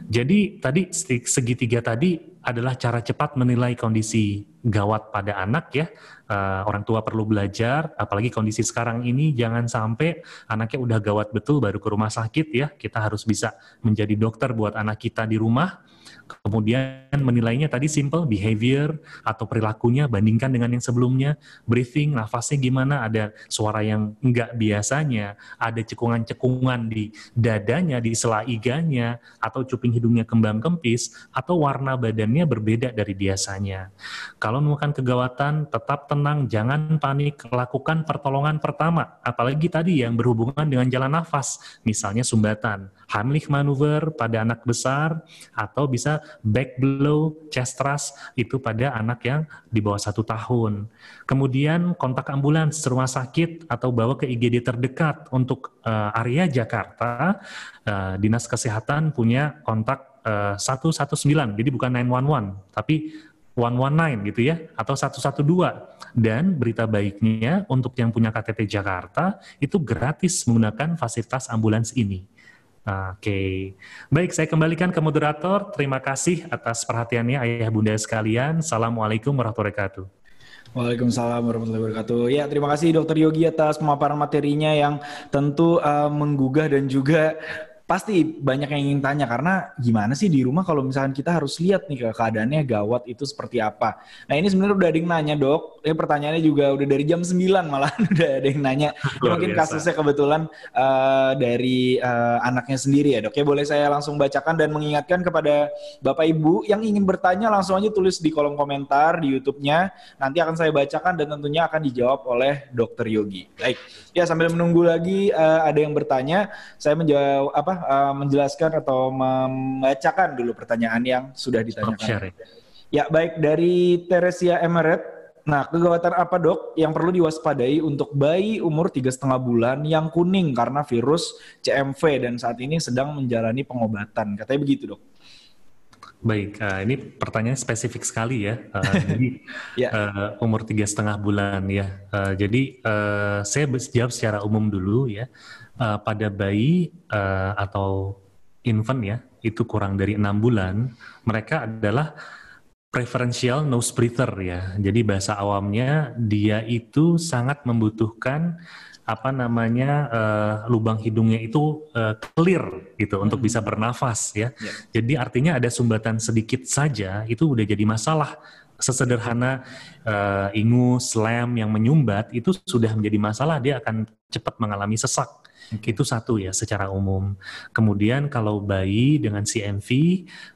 Jadi tadi segitiga tadi adalah cara cepat menilai kondisi gawat pada anak ya uh, orang tua perlu belajar, apalagi kondisi sekarang ini jangan sampai anaknya udah gawat betul baru ke rumah sakit ya. Kita harus bisa menjadi dokter buat anak kita di rumah Kemudian menilainya tadi simple behavior atau perilakunya bandingkan dengan yang sebelumnya, breathing, nafasnya gimana, ada suara yang enggak biasanya, ada cekungan-cekungan di dadanya, di sela iganya, atau cuping hidungnya kembang kempis, atau warna badannya berbeda dari biasanya. Kalau menemukan kegawatan, tetap tenang, jangan panik, lakukan pertolongan pertama, apalagi tadi yang berhubungan dengan jalan nafas, misalnya sumbatan, Heimlich manuver pada anak besar, atau bisa back blow, chest thrust itu pada anak yang di bawah satu tahun. Kemudian kontak ambulans rumah sakit atau bawa ke IGD terdekat untuk uh, area Jakarta, uh, dinas kesehatan punya kontak uh, eh, 119, jadi bukan 911, tapi 119 gitu ya atau 112 dan berita baiknya untuk yang punya KTP Jakarta itu gratis menggunakan fasilitas ambulans ini. Oke, okay. baik saya kembalikan ke moderator. Terima kasih atas perhatiannya ayah bunda sekalian. Assalamualaikum warahmatullahi wabarakatuh. Waalaikumsalam warahmatullahi wabarakatuh. Ya, terima kasih Dokter Yogi atas pemaparan materinya yang tentu uh, menggugah dan juga pasti banyak yang ingin tanya karena gimana sih di rumah kalau misalkan kita harus lihat nih keadaannya gawat itu seperti apa. Nah ini sebenarnya udah ada yang nanya dok, ini pertanyaannya juga udah dari jam 9 malah udah ada yang nanya. Ya, mungkin biasa. kasusnya kebetulan uh, dari uh, anaknya sendiri ya dok. Ya boleh saya langsung bacakan dan mengingatkan kepada bapak ibu yang ingin bertanya langsung aja tulis di kolom komentar di YouTube-nya. Nanti akan saya bacakan dan tentunya akan dijawab oleh dokter Yogi. Baik, ya sambil menunggu lagi uh, ada yang bertanya, saya menjawab apa uh, menjelaskan atau membacakan dulu pertanyaan yang sudah ditanyakan. Ya baik dari Teresia Emeret. Nah, kegawatan apa dok yang perlu diwaspadai untuk bayi umur tiga setengah bulan yang kuning karena virus CMV dan saat ini sedang menjalani pengobatan? Katanya begitu dok. Baik, uh, ini pertanyaan spesifik sekali ya. Uh, jadi yeah. Ya. uh, umur tiga setengah bulan ya. Uh, jadi uh, saya jawab secara umum dulu ya uh, pada bayi uh, atau infant ya itu kurang dari enam bulan mereka adalah preferential nose breather ya jadi bahasa awamnya dia itu sangat membutuhkan apa namanya uh, lubang hidungnya itu uh, clear gitu hmm. untuk bisa bernafas ya yeah. jadi artinya ada sumbatan sedikit saja itu udah jadi masalah sesederhana uh, ingus, lem yang menyumbat itu sudah menjadi masalah dia akan cepat mengalami sesak itu satu ya secara umum. Kemudian kalau bayi dengan CMV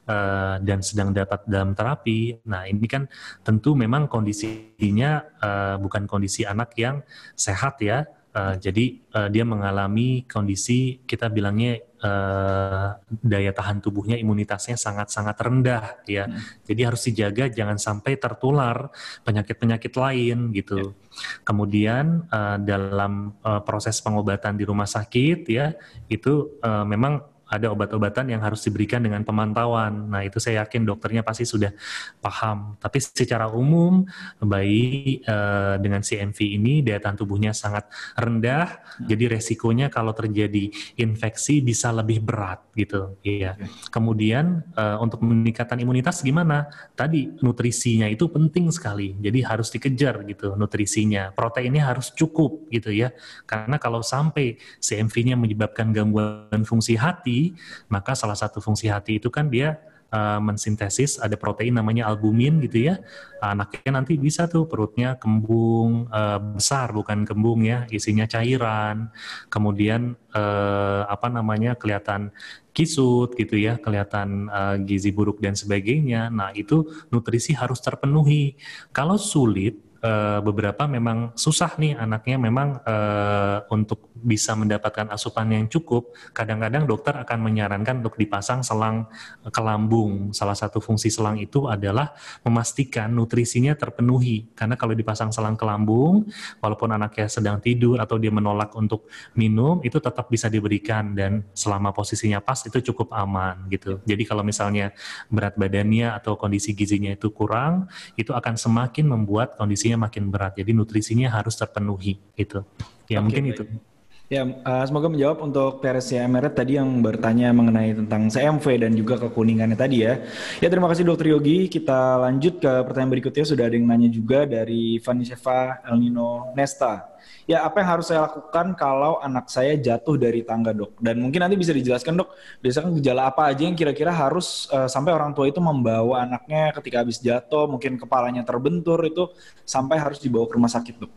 uh, eh, dan sedang dapat dalam terapi, nah ini kan tentu memang kondisinya uh, bukan kondisi anak yang sehat ya. Uh, jadi uh, dia mengalami kondisi kita bilangnya Eh, daya tahan tubuhnya imunitasnya sangat-sangat rendah ya. Hmm. Jadi harus dijaga jangan sampai tertular penyakit-penyakit lain gitu. Ya. Kemudian uh, dalam uh, proses pengobatan di rumah sakit ya itu uh, memang ada obat-obatan yang harus diberikan dengan pemantauan. Nah, itu saya yakin dokternya pasti sudah paham. Tapi secara umum, bayi eh, dengan CMV ini daya tahan tubuhnya sangat rendah, hmm. jadi resikonya kalau terjadi infeksi bisa lebih berat gitu. Iya. Kemudian eh, untuk meningkatkan imunitas gimana? Tadi nutrisinya itu penting sekali. Jadi harus dikejar gitu nutrisinya. Proteinnya harus cukup gitu ya. Karena kalau sampai CMV-nya menyebabkan gangguan fungsi hati maka salah satu fungsi hati itu kan dia uh, mensintesis ada protein namanya albumin gitu ya. Anaknya nanti bisa tuh perutnya kembung uh, besar bukan kembung ya, isinya cairan. Kemudian uh, apa namanya kelihatan kisut gitu ya, kelihatan uh, gizi buruk dan sebagainya. Nah, itu nutrisi harus terpenuhi. Kalau sulit uh, beberapa memang susah nih anaknya memang uh, untuk bisa mendapatkan asupan yang cukup. Kadang-kadang dokter akan menyarankan untuk dipasang selang ke lambung. Salah satu fungsi selang itu adalah memastikan nutrisinya terpenuhi. Karena kalau dipasang selang ke lambung, walaupun anaknya sedang tidur atau dia menolak untuk minum, itu tetap bisa diberikan dan selama posisinya pas itu cukup aman gitu. Jadi kalau misalnya berat badannya atau kondisi gizinya itu kurang, itu akan semakin membuat kondisi nutrisinya makin berat. Jadi nutrisinya harus terpenuhi gitu. Ya okay, mungkin baik. itu. Ya, uh, semoga menjawab untuk PRSC Emirates tadi yang bertanya mengenai tentang CMV dan juga kekuningannya tadi ya. Ya, terima kasih Dokter Yogi. Kita lanjut ke pertanyaan berikutnya. Sudah ada yang nanya juga dari Vanisheva Nino Nesta ya apa yang harus saya lakukan kalau anak saya jatuh dari tangga dok? Dan mungkin nanti bisa dijelaskan dok, biasanya gejala apa aja yang kira-kira harus uh, sampai orang tua itu membawa anaknya ketika habis jatuh, mungkin kepalanya terbentur itu sampai harus dibawa ke rumah sakit dok?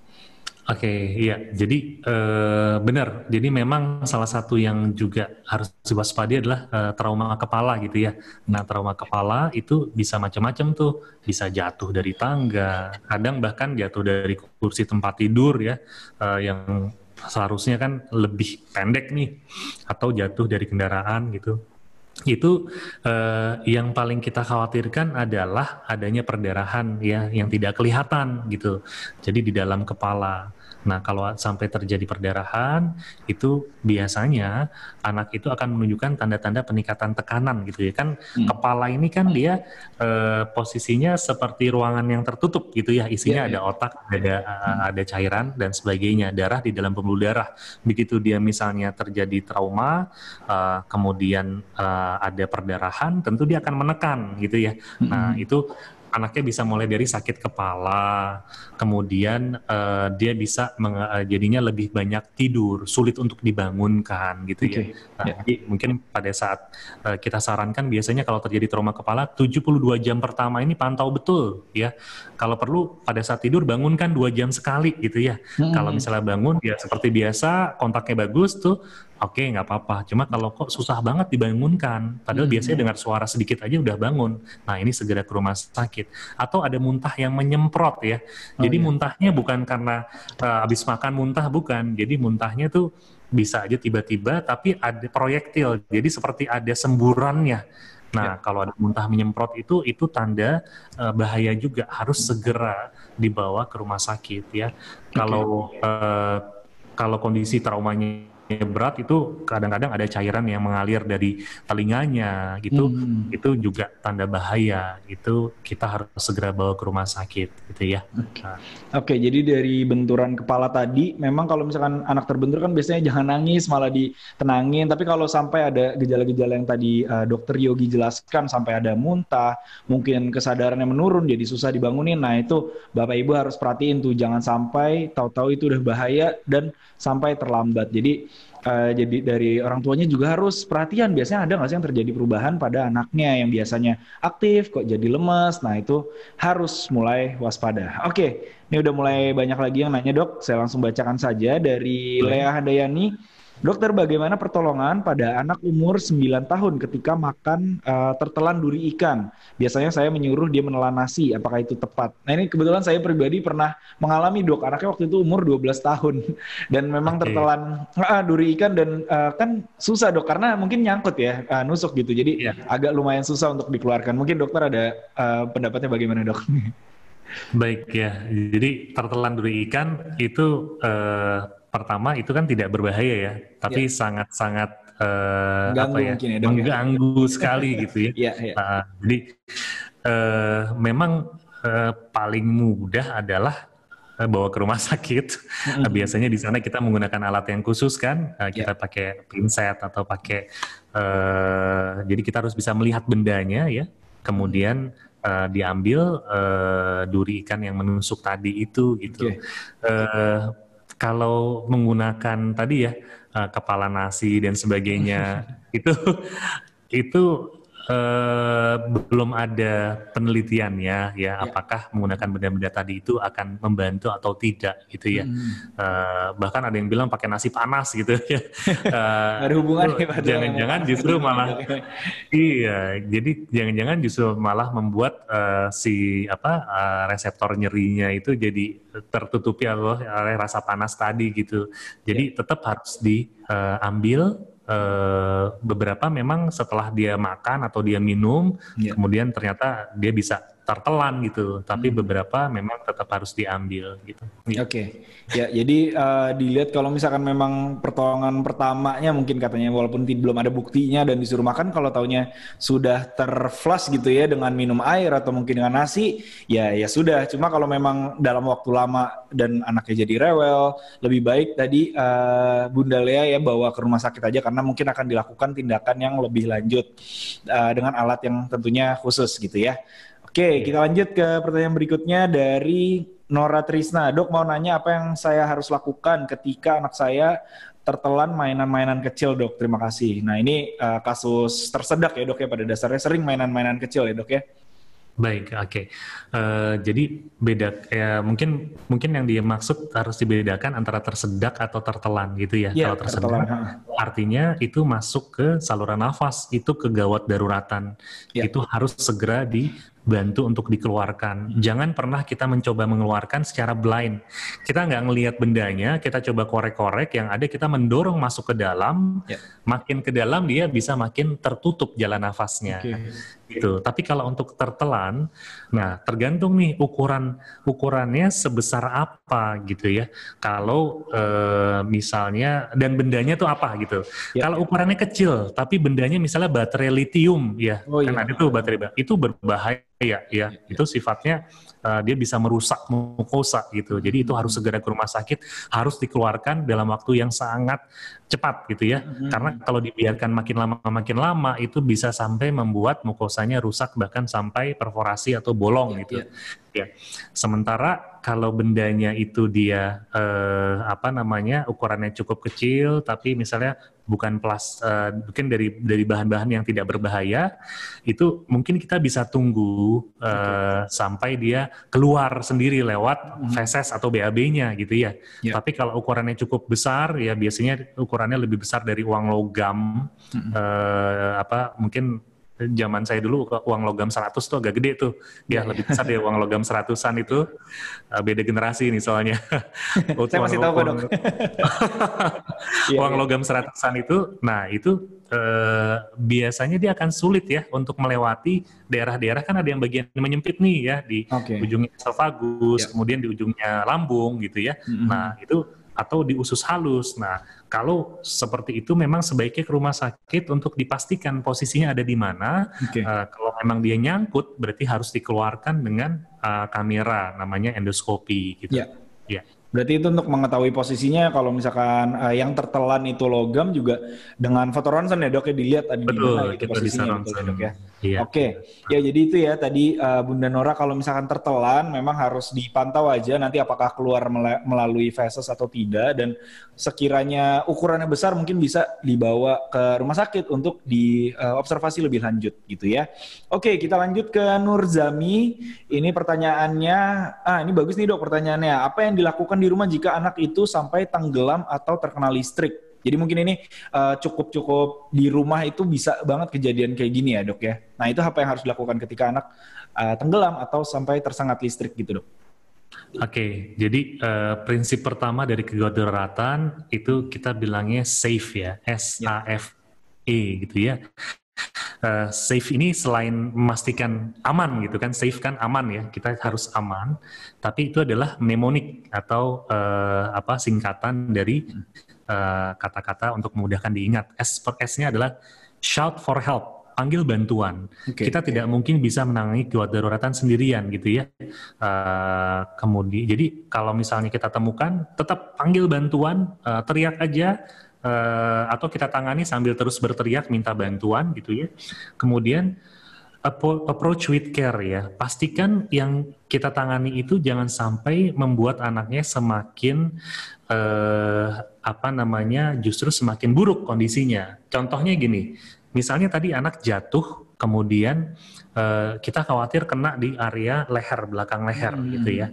Oke, okay, iya. Jadi uh, benar. Jadi memang salah satu yang juga harus diwaspadai adalah uh, trauma kepala gitu ya. Nah, trauma kepala itu bisa macam-macam tuh. Bisa jatuh dari tangga, kadang bahkan jatuh dari kursi tempat tidur ya, uh, yang seharusnya kan lebih pendek nih, atau jatuh dari kendaraan gitu itu eh, yang paling kita khawatirkan adalah adanya perdarahan ya yang tidak kelihatan gitu. Jadi di dalam kepala. Nah, kalau sampai terjadi perdarahan, itu biasanya anak itu akan menunjukkan tanda-tanda peningkatan tekanan gitu ya. Kan hmm. kepala ini kan dia eh, posisinya seperti ruangan yang tertutup gitu ya. Isinya yeah, ada ya. otak, ada hmm. Eh, ada cairan dan sebagainya, darah di dalam pembuluh darah. Begitu dia misalnya terjadi trauma, eh, kemudian eh, ada perdarahan, tentu dia akan menekan gitu ya. Nah, hmm. Nah, itu anaknya bisa mulai dari sakit kepala, kemudian uh, dia bisa meng, uh, eh, jadinya lebih banyak tidur, sulit untuk dibangunkan gitu okay. ya. Nah, yeah. Jadi mungkin pada saat uh, kita sarankan biasanya kalau terjadi trauma kepala 72 jam pertama ini pantau betul ya. Kalau perlu pada saat tidur bangunkan dua jam sekali gitu ya. Hmm. Kalau misalnya bangun ya seperti biasa kontaknya bagus tuh oke okay, nggak apa-apa. Cuma kalau kok susah banget dibangunkan, padahal hmm. biasanya dengar suara sedikit aja udah bangun. Nah ini segera ke rumah sakit. Atau ada muntah yang menyemprot ya. Oh, Jadi iya. muntahnya bukan karena uh, habis makan muntah bukan. Jadi muntahnya tuh bisa aja tiba-tiba, tapi ada proyektil. Jadi seperti ada semburannya. Nah, ya. kalau ada muntah menyemprot itu itu tanda uh, bahaya juga harus segera dibawa ke rumah sakit ya. Okay. Kalau uh, kalau kondisi traumanya berat itu kadang-kadang ada cairan yang mengalir dari telinganya gitu hmm. itu juga tanda bahaya itu kita harus segera bawa ke rumah sakit gitu ya oke okay. Nah. okay, jadi dari benturan kepala tadi memang kalau misalkan anak terbentur kan biasanya jangan nangis malah ditenangin tapi kalau sampai ada gejala-gejala yang tadi uh, dokter Yogi jelaskan sampai ada muntah mungkin kesadarannya menurun jadi susah dibangunin nah itu bapak ibu harus perhatiin tuh jangan sampai tahu-tahu itu udah bahaya dan sampai terlambat jadi uh, jadi dari orang tuanya juga harus perhatian biasanya ada nggak sih yang terjadi perubahan pada anaknya yang biasanya aktif kok jadi lemes nah itu harus mulai waspada oke ini udah mulai banyak lagi yang nanya dok saya langsung bacakan saja dari Lea Handayani Dokter, bagaimana pertolongan pada anak umur 9 tahun ketika makan uh, tertelan duri ikan? Biasanya saya menyuruh dia menelan nasi, apakah itu tepat? Nah ini kebetulan saya pribadi pernah mengalami dok, anaknya waktu itu umur 12 tahun. Dan memang okay. tertelan uh, duri ikan dan uh, kan susah dok, karena mungkin nyangkut ya, uh, nusuk gitu. Jadi yeah. agak lumayan susah untuk dikeluarkan. Mungkin dokter ada uh, pendapatnya bagaimana dok? Baik ya, jadi tertelan duri ikan itu... Uh, pertama itu kan tidak berbahaya ya, tapi ya. sangat-sangat eh, ya. uh, ya mengganggu ya. sekali gitu ya. ya, ya. Uh, jadi uh, memang uh, paling mudah adalah bawa ke rumah sakit. Mm-hmm. Biasanya di sana kita menggunakan alat yang khusus kan, uh, kita yeah. pakai pinset atau pakai, uh, jadi kita harus bisa melihat bendanya ya. Kemudian uh, diambil uh, duri ikan yang menusuk tadi itu gitu. Okay. Uh, kalau menggunakan tadi ya eh, kepala nasi dan sebagainya itu itu eh, belum ada penelitian ya, ya, ya. apakah menggunakan benda-benda tadi itu akan membantu atau tidak gitu ya. mm. Eh, bahkan ada yang bilang pakai nasi panas gitu ya. eh, ada hubungan oh, Jangan-jangan justru malah iya, jadi jangan-jangan justru malah membuat uh, si apa uh, reseptor nyerinya itu jadi tertutupi oleh rasa panas tadi gitu. Jadi yeah. tetap harus diambil eh, Eh, beberapa memang setelah dia makan atau dia minum, yeah. kemudian ternyata dia bisa tertelan gitu, tapi hmm. beberapa memang tetap harus diambil gitu. Iya. Oke, okay. ya jadi uh, dilihat kalau misalkan memang pertolongan pertamanya mungkin katanya walaupun belum ada buktinya dan disuruh makan kalau taunya sudah terflush gitu ya dengan minum air atau mungkin dengan nasi, ya ya sudah. Cuma kalau memang dalam waktu lama dan anaknya jadi rewel, lebih baik tadi uh, Bunda Lea ya bawa ke rumah sakit aja karena mungkin akan dilakukan tindakan yang lebih lanjut uh, dengan alat yang tentunya khusus gitu ya. Oke, kita lanjut ke pertanyaan berikutnya dari Nora Trisna. Dok, mau nanya apa yang saya harus lakukan ketika anak saya tertelan mainan-mainan kecil, dok. Terima kasih. Nah, ini uh, kasus tersedak ya, dok ya. Pada dasarnya sering mainan-mainan kecil ya, dok ya. Baik, oke. Okay. Uh, eh, jadi beda, ya mungkin mungkin yang dimaksud harus dibedakan antara tersedak atau tertelan gitu ya. Yeah, Kalau tersedak, tertelan. artinya itu masuk ke saluran nafas, itu ke gawat daruratan, Yeah. itu harus segera di bantu untuk dikeluarkan. Jangan pernah kita mencoba mengeluarkan secara blind. Kita nggak ngelihat bendanya, kita coba korek-korek. Yang ada kita mendorong masuk ke dalam. Yeah. Makin ke dalam dia bisa makin tertutup jalan nafasnya. Okay gitu. Tapi kalau untuk tertelan, nah tergantung nih ukuran ukurannya sebesar apa gitu ya. Kalau e, misalnya dan bendanya tuh apa gitu. Ya. Kalau ukurannya kecil tapi bendanya misalnya baterai litium ya, oh, karena iya. itu kan baterai itu berbahaya ya. ya. ya. Itu sifatnya Eh, dia bisa merusak mukosa gitu. Jadi itu harus segera ke rumah sakit, harus dikeluarkan dalam waktu yang sangat cepat gitu ya. Hmm. Karena kalau dibiarkan makin lama makin lama itu bisa sampai membuat mukosanya rusak bahkan sampai perforasi atau bolong yeah, gitu. Yeah. ya. Sementara kalau bendanya itu dia eh, apa namanya ukurannya cukup kecil tapi misalnya bukan plus eh, mungkin dari dari bahan-bahan yang tidak berbahaya itu mungkin kita bisa tunggu eh, okay. sampai dia keluar sendiri lewat hmm. feses atau BAB-nya gitu ya. Yeah. Tapi kalau ukurannya cukup besar ya biasanya ukurannya lebih besar dari uang logam mm -hmm. eh, apa mungkin zaman saya dulu uang logam 100 tuh agak gede tuh. Ya, yeah, lebih besar ya uang logam seratusan itu. Eh, beda generasi nih soalnya. saya masih tahu kok, iya, uang iya. logam seratusan itu, nah itu eh, biasanya dia akan sulit ya untuk melewati daerah-daerah kan ada yang bagian menyempit nih ya di okay. ujungnya esofagus, yeah. kemudian di ujungnya lambung gitu ya. Mm -hmm. Nah, itu atau di usus halus. Nah, kalau seperti itu memang sebaiknya ke rumah sakit untuk dipastikan posisinya ada di mana. Okay. Uh, eh, kalau memang dia nyangkut berarti harus dikeluarkan dengan uh, kamera namanya endoskopi gitu. Ya. Yeah. Berarti itu untuk mengetahui posisinya kalau misalkan uh, yang tertelan itu logam juga dengan fotoronsen ya dok ya dilihat ada di mana gitu posisinya gitu, ya dok ya. Iya. Oke, ya jadi itu ya tadi uh, Bunda Nora kalau misalkan tertelan memang harus dipantau aja nanti apakah keluar melalui feses atau tidak dan sekiranya ukurannya besar mungkin bisa dibawa ke rumah sakit untuk diobservasi eh, uh, lebih lanjut gitu ya. Oke, kita lanjut ke Nurzami. Ini pertanyaannya, ah ini bagus nih dok pertanyaannya. Apa yang dilakukan di rumah jika anak itu sampai tenggelam atau terkena listrik? Jadi mungkin ini eh, cukup-cukup uh, di rumah itu bisa banget kejadian kayak gini ya dok ya. Nah itu apa yang harus dilakukan ketika anak uh, tenggelam atau sampai tersengat listrik gitu dok? Oke, okay, jadi uh, prinsip pertama dari kedaruratan itu kita bilangnya safe ya, S A F E gitu ya. Uh, safe ini selain memastikan aman gitu kan, safe kan aman ya, kita harus aman. Tapi itu adalah mnemonic atau uh, apa singkatan dari Eh, kata-kata uh, untuk memudahkan diingat. S per S-nya adalah shout for help panggil bantuan. Okay. Kita tidak mungkin bisa menangani gawat daruratan sendirian gitu ya. Uh, eh, kemudian jadi kalau misalnya kita temukan tetap panggil bantuan, uh, teriak aja uh, atau kita tangani sambil terus berteriak minta bantuan gitu ya. Kemudian approach with care ya. Pastikan yang kita tangani itu jangan sampai membuat anaknya semakin eh, apa namanya justru semakin buruk kondisinya. Contohnya gini, misalnya tadi anak jatuh kemudian eh, kita khawatir kena di area leher belakang leher hmm. gitu ya.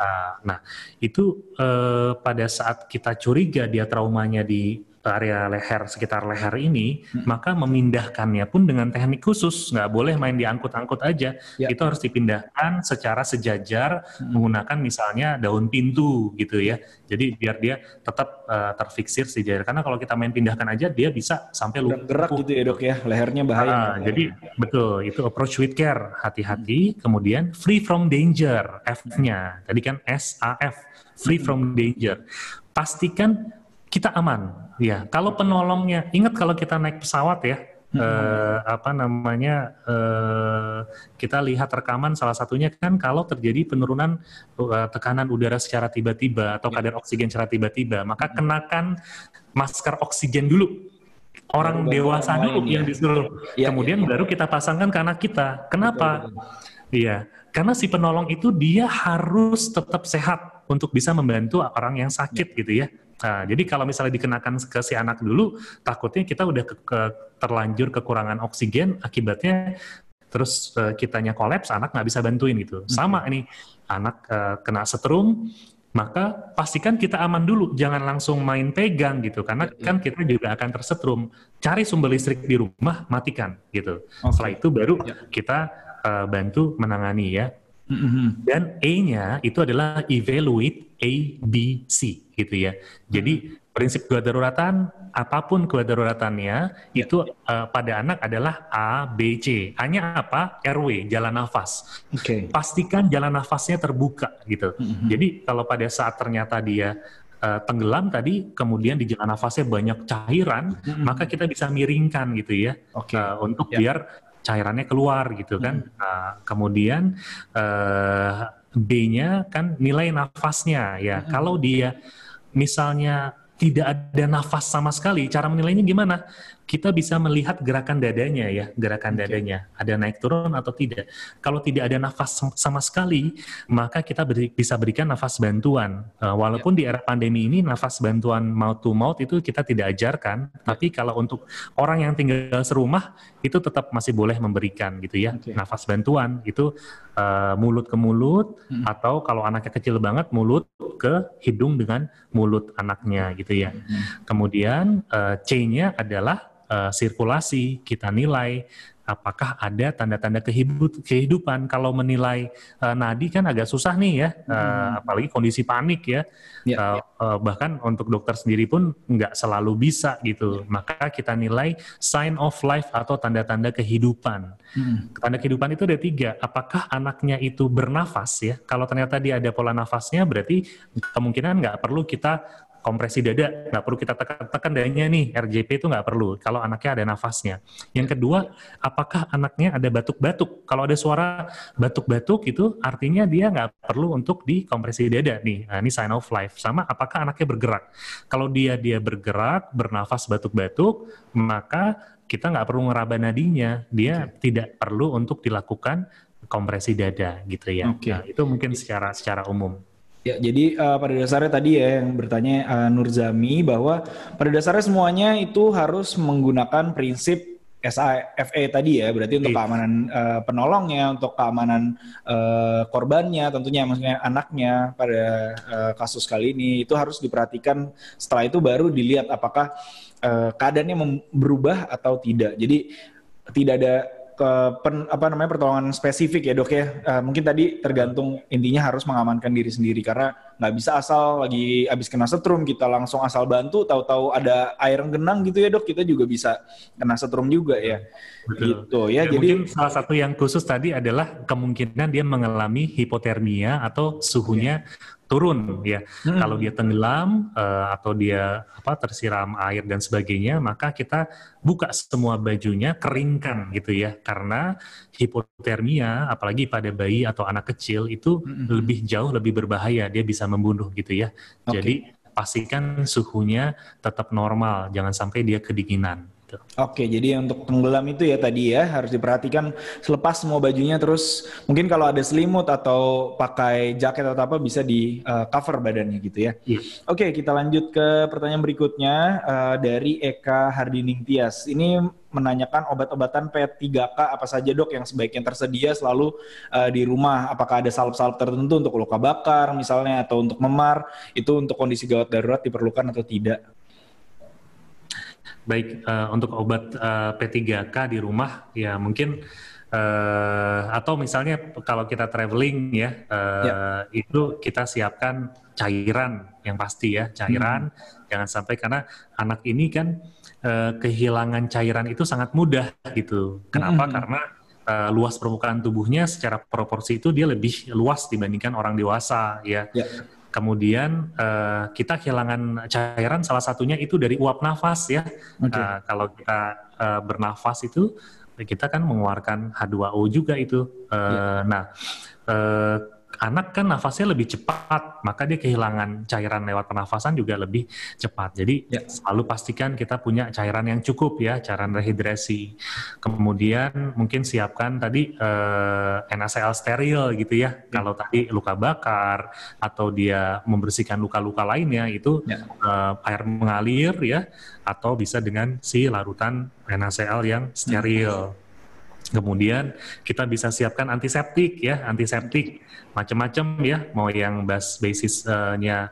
Ah, nah, itu eh, pada saat kita curiga dia traumanya di area leher sekitar leher ini, hmm. maka memindahkannya pun dengan teknik khusus, nggak boleh main diangkut-angkut aja. Ya. Itu harus dipindahkan secara sejajar hmm. menggunakan misalnya daun pintu gitu ya. Jadi biar dia tetap uh, terfiksir sejajar. Karena kalau kita main pindahkan aja, dia bisa sampai lupa. Gerak gitu ya dok ya, lehernya bahaya. Uh, Jadi betul, itu approach with care, hati-hati. Hmm. Kemudian free from danger, F-nya. Tadi kan S A F, free hmm. from danger. Pastikan kita aman Iya, kalau penolongnya, ingat kalau kita naik pesawat ya, hmm. Eh, apa namanya, eh, kita lihat rekaman salah satunya kan kalau terjadi penurunan eh, tekanan udara secara tiba-tiba atau ya. kadar oksigen secara tiba-tiba, maka hmm. kenakan masker oksigen dulu orang baru dewasa dulu yang ya. disuruh. Ya, Kemudian ya, ya. baru kita pasangkan karena kita. Kenapa? Iya, karena si penolong itu dia harus tetap sehat untuk bisa membantu orang yang sakit ya. gitu ya. Nah, jadi kalau misalnya dikenakan ke si anak dulu, takutnya kita udah ke, ke, terlanjur kekurangan oksigen, akibatnya terus uh, kitanya kolaps, anak nggak bisa bantuin gitu. Hmm. Sama ini anak uh, kena setrum, maka pastikan kita aman dulu, jangan langsung main pegang gitu, karena hmm. kan kita juga akan tersetrum. Cari sumber listrik di rumah, matikan gitu. Okay. Setelah itu baru ya. kita uh, bantu menangani ya. Mm -hmm. Dan E-nya itu adalah evaluate ABC gitu ya. Hmm. Jadi prinsip kedaruratan apapun kedaruratannya ya. itu uh, pada anak adalah A, B, C. Hanya apa? RW, jalan nafas. Okay. Pastikan jalan nafasnya terbuka gitu. -hmm. Jadi kalau pada saat ternyata dia uh, tenggelam tadi, kemudian di jalan nafasnya banyak cairan, mm -hmm. maka kita bisa miringkan gitu ya, okay. uh, eh, untuk yeah. biar cairannya keluar gitu kan. Mm -hmm. uh, kemudian uh, B-nya kan nilai nafasnya ya. Mm -hmm. Kalau dia misalnya tidak ada nafas sama sekali, cara menilainya gimana? kita bisa melihat gerakan dadanya ya, gerakan okay. dadanya ada naik turun atau tidak. Kalau tidak ada nafas sama sekali, maka kita beri, bisa berikan nafas bantuan. Uh, walaupun yeah. di era pandemi ini nafas bantuan mouth to mouth itu kita tidak ajarkan, yeah. tapi kalau untuk orang yang tinggal serumah itu tetap masih boleh memberikan gitu ya. Okay. Nafas bantuan itu uh, mulut ke mulut hmm. atau kalau anaknya kecil banget mulut ke hidung dengan mulut anaknya gitu ya. Hmm. Kemudian uh, C-nya adalah Eh, sirkulasi, kita nilai apakah ada tanda-tanda kehidupan kalau menilai uh, nadi kan agak susah nih ya uh, apalagi kondisi panik ya ya, uh, Uh, bahkan untuk dokter sendiri pun nggak selalu bisa gitu Ya. maka kita nilai sign of life atau tanda-tanda kehidupan hmm. tanda kehidupan itu ada tiga apakah anaknya itu bernafas ya kalau ternyata dia ada pola nafasnya berarti kemungkinan nggak perlu kita kompresi dada nggak perlu kita tekan-tekan dayanya nih RJP itu nggak perlu kalau anaknya ada nafasnya yang kedua apakah anaknya ada batuk-batuk kalau ada suara batuk-batuk itu artinya dia nggak perlu untuk di kompresi dada nih nah, ini sign of life sama apakah anaknya bergerak kalau dia dia bergerak bernafas batuk-batuk maka kita nggak perlu ngeraba nadinya dia okay. tidak perlu untuk dilakukan kompresi dada gitu ya okay. nah, itu mungkin secara secara umum Ya, jadi uh, pada dasarnya tadi ya yang bertanya uh, Nurzami bahwa pada dasarnya semuanya itu harus menggunakan prinsip SAFE tadi ya, berarti untuk iya. keamanan uh, penolongnya, untuk keamanan uh, korbannya, tentunya maksudnya anaknya pada uh, kasus kali ini itu harus diperhatikan. Setelah itu baru dilihat apakah uh, keadaannya berubah atau tidak. Jadi tidak ada ke pen, apa namanya pertolongan spesifik ya dok ya. Uh, mungkin tadi tergantung intinya harus mengamankan diri sendiri karena nggak bisa asal lagi abis kena setrum kita langsung asal bantu. Tahu-tahu ada air genang gitu ya dok kita juga bisa kena setrum juga ya. Betul. Gitu ya. ya jadi mungkin salah satu yang khusus tadi adalah kemungkinan dia mengalami hipotermia atau suhunya turun ya. Hmm. Kalau dia tenggelam uh, atau dia apa tersiram air dan sebagainya, maka kita buka semua bajunya, keringkan gitu ya. Karena hipotermia apalagi pada bayi atau anak kecil itu hmm. lebih jauh lebih berbahaya, dia bisa membunuh gitu ya. Okay. Jadi pastikan suhunya tetap normal, jangan sampai dia kedinginan gitu. Oke, jadi untuk tenggelam itu ya tadi ya harus diperhatikan selepas semua bajunya terus mungkin kalau ada selimut atau pakai jaket atau apa bisa di uh, cover badannya gitu ya. Yes. Iya. Oke, kita lanjut ke pertanyaan berikutnya uh, dari Eka Hardining Tias. Ini menanyakan obat-obatan P3K apa saja dok yang sebaiknya tersedia selalu uh, di rumah. Apakah ada salep-salep tertentu untuk luka bakar misalnya atau untuk memar itu untuk kondisi gawat darurat diperlukan atau tidak? baik uh, untuk obat uh, eh, P3K di rumah ya mungkin uh, atau misalnya kalau kita traveling ya, uh, ya itu kita siapkan cairan yang pasti ya cairan hmm. jangan sampai karena anak ini kan uh, kehilangan cairan itu sangat mudah gitu kenapa hmm. karena uh, luas permukaan tubuhnya secara proporsi itu dia lebih luas dibandingkan orang dewasa ya, ya. Kemudian uh, kita kehilangan cairan salah satunya itu dari uap nafas ya. Okay. Uh, eh, kalau kita uh, bernafas itu kita kan mengeluarkan H2O juga itu. Uh, yeah. Nah, uh, anak kan nafasnya lebih cepat, maka dia kehilangan cairan lewat pernafasan juga lebih cepat. Jadi ya. selalu pastikan kita punya cairan yang cukup ya, cairan rehidrasi. Kemudian mungkin siapkan tadi eh, NaCl steril gitu ya. ya. Kalau tadi luka bakar atau dia membersihkan luka-luka lainnya itu ya. eh, air mengalir ya, atau bisa dengan si larutan NaCl yang steril. Ya Kemudian kita bisa siapkan antiseptik ya, antiseptik macam-macam ya, mau yang basis basisnya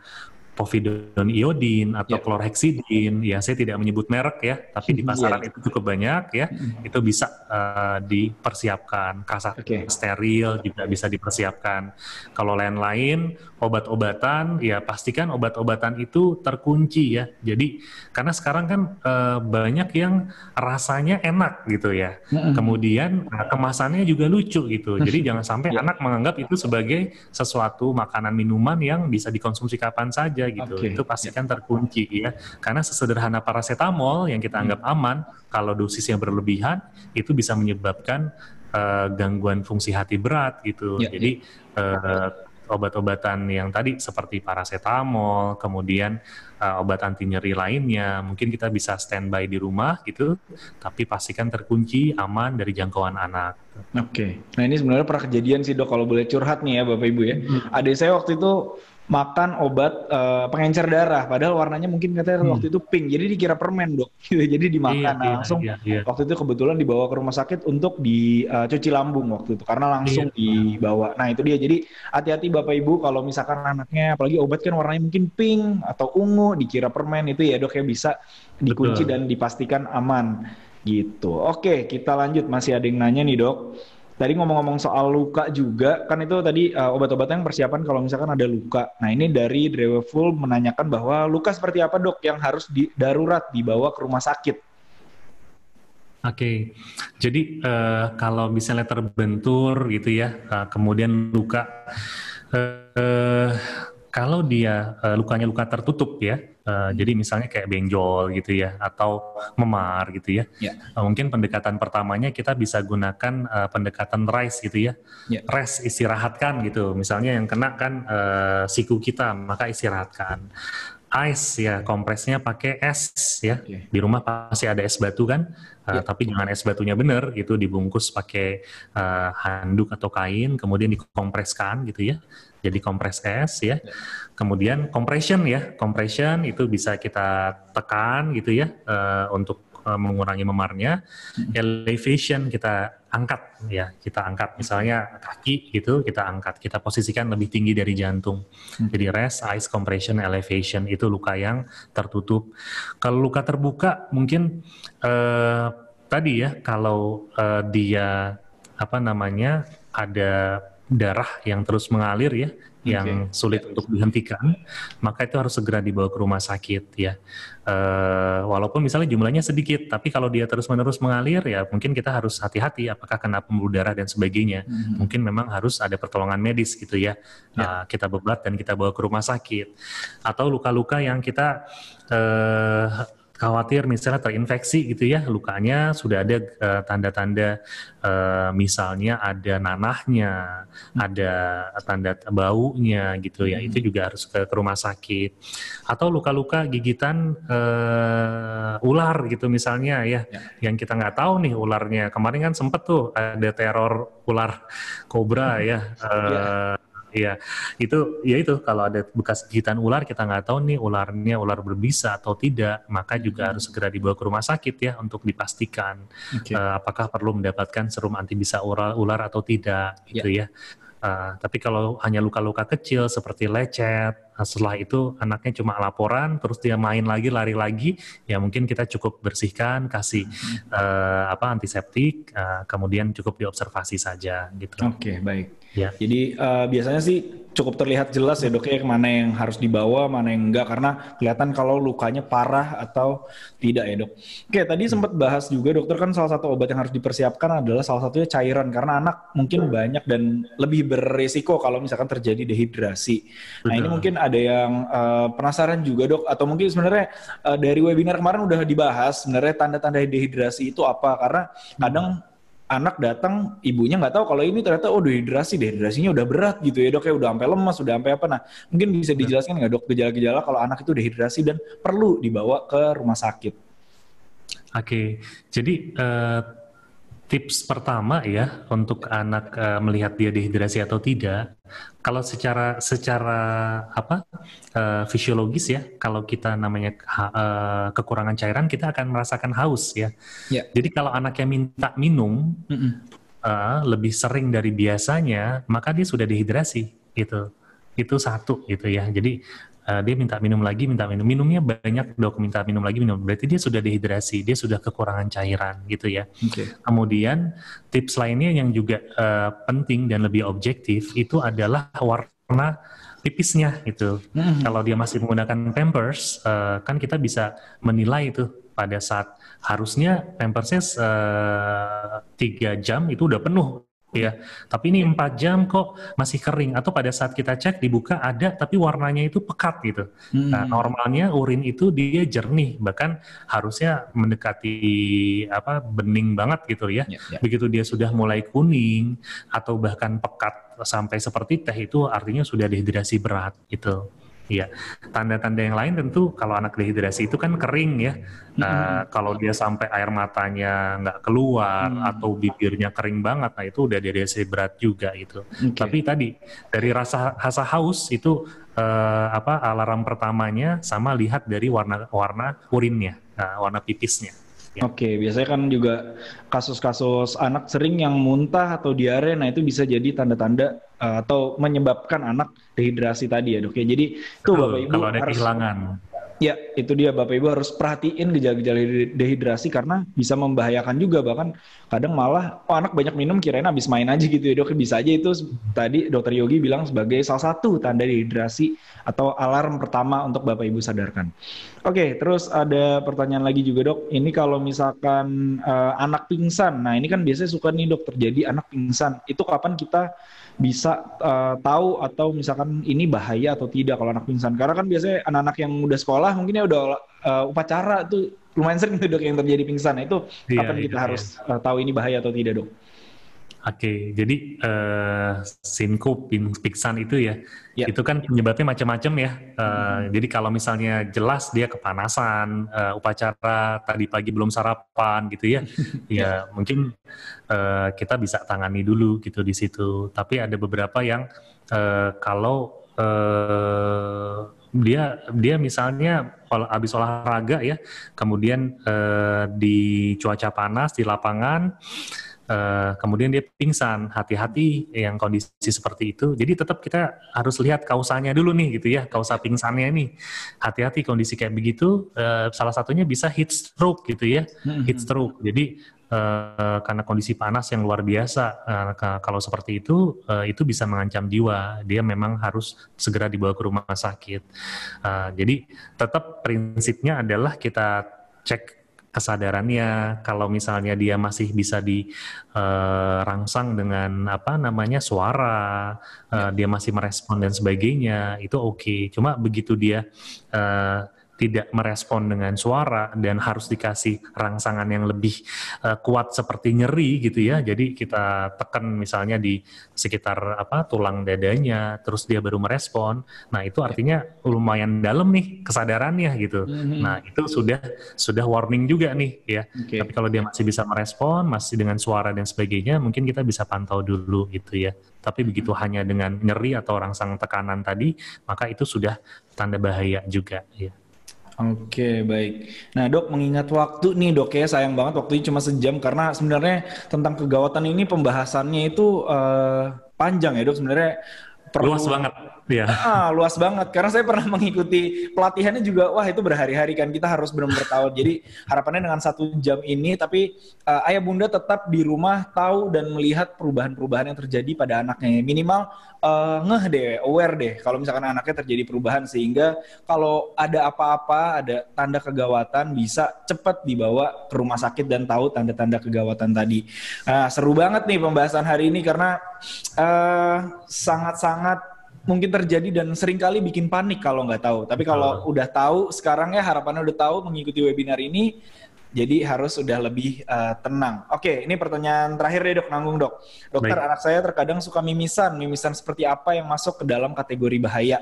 povidon iodin atau yeah. klorhexidin ya saya tidak menyebut merek ya tapi di ya. pasaran yeah. itu cukup banyak ya mm. itu bisa uh, dipersiapkan kasar okay. steril juga bisa dipersiapkan kalau lain-lain obat-obatan ya pastikan obat-obatan itu terkunci ya jadi karena sekarang kan uh, banyak yang rasanya enak gitu ya mm. kemudian uh, kemasannya juga lucu gitu jadi jangan sampai yeah. anak menganggap itu sebagai sesuatu makanan minuman yang bisa dikonsumsi kapan saja gitu. Okay. Itu pastikan terkunci ya. Karena sesederhana paracetamol yang kita hmm. anggap aman, kalau dosis yang berlebihan itu bisa menyebabkan uh, gangguan fungsi hati berat gitu. Yeah, ya. Jadi yeah. Uh, obat-obatan yang tadi seperti paracetamol, kemudian uh, obat anti nyeri lainnya, mungkin kita bisa standby di rumah gitu, tapi pastikan terkunci, aman dari jangkauan anak. Oke, okay. nah ini sebenarnya pernah kejadian sih dok, kalau boleh curhat nih ya bapak ibu ya. Hmm. Adik saya waktu itu makan obat uh, pengencer darah padahal warnanya mungkin katanya hmm. waktu itu pink jadi dikira permen dok gitu, jadi dimakan iya, nah, iya, langsung iya, iya. waktu itu kebetulan dibawa ke rumah sakit untuk dicuci eh, uh, lambung waktu itu karena langsung iya, iya. dibawa nah itu dia jadi hati-hati bapak ibu kalau misalkan anaknya apalagi obat kan warnanya mungkin pink atau ungu dikira permen itu ya dok ya bisa dikunci Betul. dan dipastikan aman gitu oke kita lanjut masih ada yang nanya nih dok Tadi ngomong-ngomong soal luka juga, kan itu tadi uh, obat-obatan yang persiapan kalau misalkan ada luka. Nah ini dari Dreweful menanyakan bahwa luka seperti apa dok yang harus di, darurat dibawa ke rumah sakit? Oke, okay. jadi uh, kalau misalnya terbentur gitu ya, uh, kemudian luka, uh, kalau dia uh, lukanya luka tertutup ya, Uh, Jadi misalnya kayak benjol gitu ya, atau memar gitu ya. Yeah. Ya. Uh, mungkin pendekatan pertamanya kita bisa gunakan uh, pendekatan rest gitu ya. Yeah. Rest istirahatkan gitu. Misalnya yang kena kan uh, siku kita, maka istirahatkan. Ice ya, kompresnya pakai es ya. Okay. Ya. Di rumah pasti ada es batu kan, uh, tapi jangan es batunya benar gitu. Dibungkus pakai uh, handuk atau kain, kemudian dikompreskan gitu ya jadi kompres es ya. ya. Kemudian compression ya, compression itu bisa kita tekan gitu ya uh, untuk uh, mengurangi memarnya. Hmm. Elevation kita angkat ya, kita angkat misalnya kaki gitu kita angkat, kita posisikan lebih tinggi dari jantung. Hmm. Jadi rest, ice compression, elevation itu luka yang tertutup. Kalau luka terbuka mungkin uh, tadi ya kalau uh, dia apa namanya ada darah yang terus mengalir ya, okay. yang sulit untuk dihentikan, maka itu harus segera dibawa ke rumah sakit ya. E, walaupun misalnya jumlahnya sedikit, tapi kalau dia terus-menerus mengalir ya mungkin kita harus hati-hati apakah kena pembuluh darah dan sebagainya. Mm-hmm. Mungkin memang harus ada pertolongan medis gitu ya. Yeah. Ya. E, kita beblat dan kita bawa ke rumah sakit. Atau luka-luka yang kita e, khawatir misalnya terinfeksi gitu ya lukanya sudah ada eh, tanda-tanda uh, misalnya ada nanahnya hmm. ada tanda baunya gitu ya hmm. itu juga harus ke, ke rumah sakit atau luka-luka gigitan uh, ular gitu misalnya ya, ya. yang kita nggak tahu nih ularnya kemarin kan sempet tuh ada teror ular kobra hmm. ya uh, ya. Iya, itu ya itu kalau ada bekas gigitan ular kita nggak tahu nih ularnya ular berbisa atau tidak, maka juga harus segera dibawa ke rumah sakit ya untuk dipastikan okay. uh, eh, apakah perlu mendapatkan serum anti bisa ular, ular atau tidak gitu yeah. ya. Uh, tapi kalau hanya luka-luka kecil seperti lecet Nah, setelah itu anaknya cuma laporan, terus dia main lagi, lari lagi, ya mungkin kita cukup bersihkan, kasih hmm. uh, apa antiseptik, uh, kemudian cukup diobservasi saja gitu. Oke, okay, baik. Ya. Jadi uh, biasanya sih cukup terlihat jelas ya dok ya mana yang harus dibawa, mana yang enggak karena kelihatan kalau lukanya parah atau tidak ya dok. Oke, tadi hmm. sempat bahas juga dokter kan salah satu obat yang harus dipersiapkan adalah salah satunya cairan karena anak mungkin banyak dan lebih beresiko kalau misalkan terjadi dehidrasi. Betul. Nah, ini mungkin ada yang uh, penasaran juga dok, atau mungkin sebenarnya uh, dari webinar kemarin udah dibahas sebenarnya tanda-tanda dehidrasi itu apa? Karena kadang anak datang ibunya nggak tahu kalau ini ternyata oh dehidrasi dehidrasinya udah berat gitu ya dok ya udah sampai lemas udah sampai apa nah mungkin bisa dijelaskan nggak dok gejala-gejala kalau anak itu dehidrasi dan perlu dibawa ke rumah sakit. Oke, okay. jadi uh, tips pertama ya untuk anak uh, melihat dia dehidrasi atau tidak kalau secara secara apa uh, fisiologis ya kalau kita namanya uh, kekurangan cairan kita akan merasakan haus ya yeah. jadi kalau anaknya minta minum mm -mm. Uh, lebih sering dari biasanya maka dia sudah dehidrasi gitu itu satu gitu ya jadi uh, dia minta minum lagi, minta minum, minumnya banyak dok, minta minum lagi, minum. Berarti dia sudah dehidrasi, dia sudah kekurangan cairan gitu ya. Okay. Kemudian tips lainnya yang juga uh, penting dan lebih objektif itu adalah warna pipisnya, gitu. Mm-hmm. Kalau dia masih menggunakan Pampers, uh, kan kita bisa menilai itu pada saat harusnya Pampersnya tiga uh, jam itu udah penuh ya. Tapi ini empat jam kok masih kering atau pada saat kita cek dibuka ada tapi warnanya itu pekat gitu. Hmm. Nah, normalnya urin itu dia jernih bahkan harusnya mendekati apa bening banget gitu ya. Yeah, yeah. Begitu dia sudah mulai kuning atau bahkan pekat sampai seperti teh itu artinya sudah dehidrasi berat gitu. Iya, tanda-tanda yang lain tentu kalau anak dehidrasi itu kan kering ya. Mm-hmm. Uh, kalau dia sampai air matanya nggak keluar hmm atau bibirnya kering banget, nah itu udah dehidrasi berat juga gitu. Okay. Tapi tadi dari rasa rasa haus itu uh, apa alarm pertamanya sama lihat dari warna warna urinnya, uh, warna pipisnya. Iya. Oke, okay, biasanya kan juga kasus-kasus anak sering yang muntah atau diare, nah itu bisa jadi tanda-tanda Eh, atau menyebabkan anak dehidrasi tadi ya dok ya. Jadi itu bapak ibu harus kehilangan. Ya itu dia bapak ibu harus perhatiin gejala-gejala dehidrasi karena bisa membahayakan juga bahkan kadang malah oh anak banyak minum kirain habis main aja gitu ya dok bisa aja itu tadi dokter Yogi bilang sebagai salah satu tanda dehidrasi atau alarm pertama untuk bapak ibu sadarkan oke okay, terus ada pertanyaan lagi juga dok ini kalau misalkan uh, anak pingsan nah ini kan biasanya suka nih dok terjadi anak pingsan itu kapan kita bisa uh, tahu atau misalkan ini bahaya atau tidak kalau anak pingsan karena kan biasanya anak-anak yang udah sekolah mungkin ya udah uh, upacara tuh lumayan sering dok yang terjadi pingsan. Nah, itu iya, kapan iya, kita iya. harus uh, tahu ini bahaya atau tidak dok? Oke, okay, jadi uh, pingsan itu ya, yeah. itu kan penyebabnya macam-macam ya. Uh, hmm. Jadi kalau misalnya jelas dia kepanasan, uh, upacara tadi pagi belum sarapan gitu ya, ya mungkin uh, kita bisa tangani dulu gitu di situ. Tapi ada beberapa yang uh, kalau uh, dia dia misalnya olah, habis olahraga ya, kemudian eh, di cuaca panas di lapangan, eh, kemudian dia pingsan. Hati-hati yang kondisi seperti itu. Jadi tetap kita harus lihat kausanya dulu nih gitu ya, kausa pingsannya ini Hati-hati kondisi kayak begitu. Eh, salah satunya bisa heat stroke gitu ya, mm-hmm. heat stroke. Jadi uh, karena kondisi panas yang luar biasa. Uh, kalau seperti itu, uh, itu bisa mengancam jiwa. Dia memang harus segera dibawa ke rumah sakit. Uh, jadi tetap prinsipnya adalah kita cek kesadarannya kalau misalnya dia masih bisa dirangsang dengan apa namanya suara uh, dia masih merespon dan sebagainya itu oke okay. cuma begitu dia tidak merespon dengan suara dan harus dikasih rangsangan yang lebih uh, kuat seperti nyeri gitu ya. Jadi kita tekan misalnya di sekitar apa tulang dadanya, terus dia baru merespon. Nah itu artinya lumayan dalam nih kesadarannya gitu. Mm-hmm. Nah itu sudah sudah warning juga nih ya. Okay. Tapi kalau dia masih bisa merespon, masih dengan suara dan sebagainya, mungkin kita bisa pantau dulu gitu ya. Tapi begitu hmm. hanya dengan nyeri atau rangsang tekanan tadi, maka itu sudah tanda bahaya juga ya. Oke, baik. Nah, Dok, mengingat waktu nih, Dok, ya sayang banget waktunya cuma sejam karena sebenarnya tentang kegawatan ini pembahasannya itu uh, panjang ya, Dok. Sebenarnya perlu, luas banget Iya. Ah, luas banget. Karena saya pernah mengikuti pelatihannya juga, wah itu berhari-hari kan kita harus benar-benar Jadi harapannya dengan satu jam ini, tapi uh, ayah bunda tetap di rumah tahu dan melihat perubahan-perubahan yang terjadi pada anaknya. Minimal uh, ngeh deh, aware deh. Kalau misalkan anaknya terjadi perubahan sehingga kalau ada apa-apa, ada tanda kegawatan bisa cepat dibawa ke rumah sakit dan tahu tanda-tanda kegawatan tadi. Uh, seru banget nih pembahasan hari ini karena eh, sangat-sangat uh, sangat -sangat mungkin terjadi dan seringkali bikin panik kalau nggak tahu. Tapi kalau oh. udah tahu, sekarang ya harapannya udah tahu mengikuti webinar ini, jadi harus sudah lebih uh, tenang. Oke, ini pertanyaan terakhir deh dok, nanggung dok. Dokter, Baik. anak saya terkadang suka mimisan. Mimisan seperti apa yang masuk ke dalam kategori bahaya?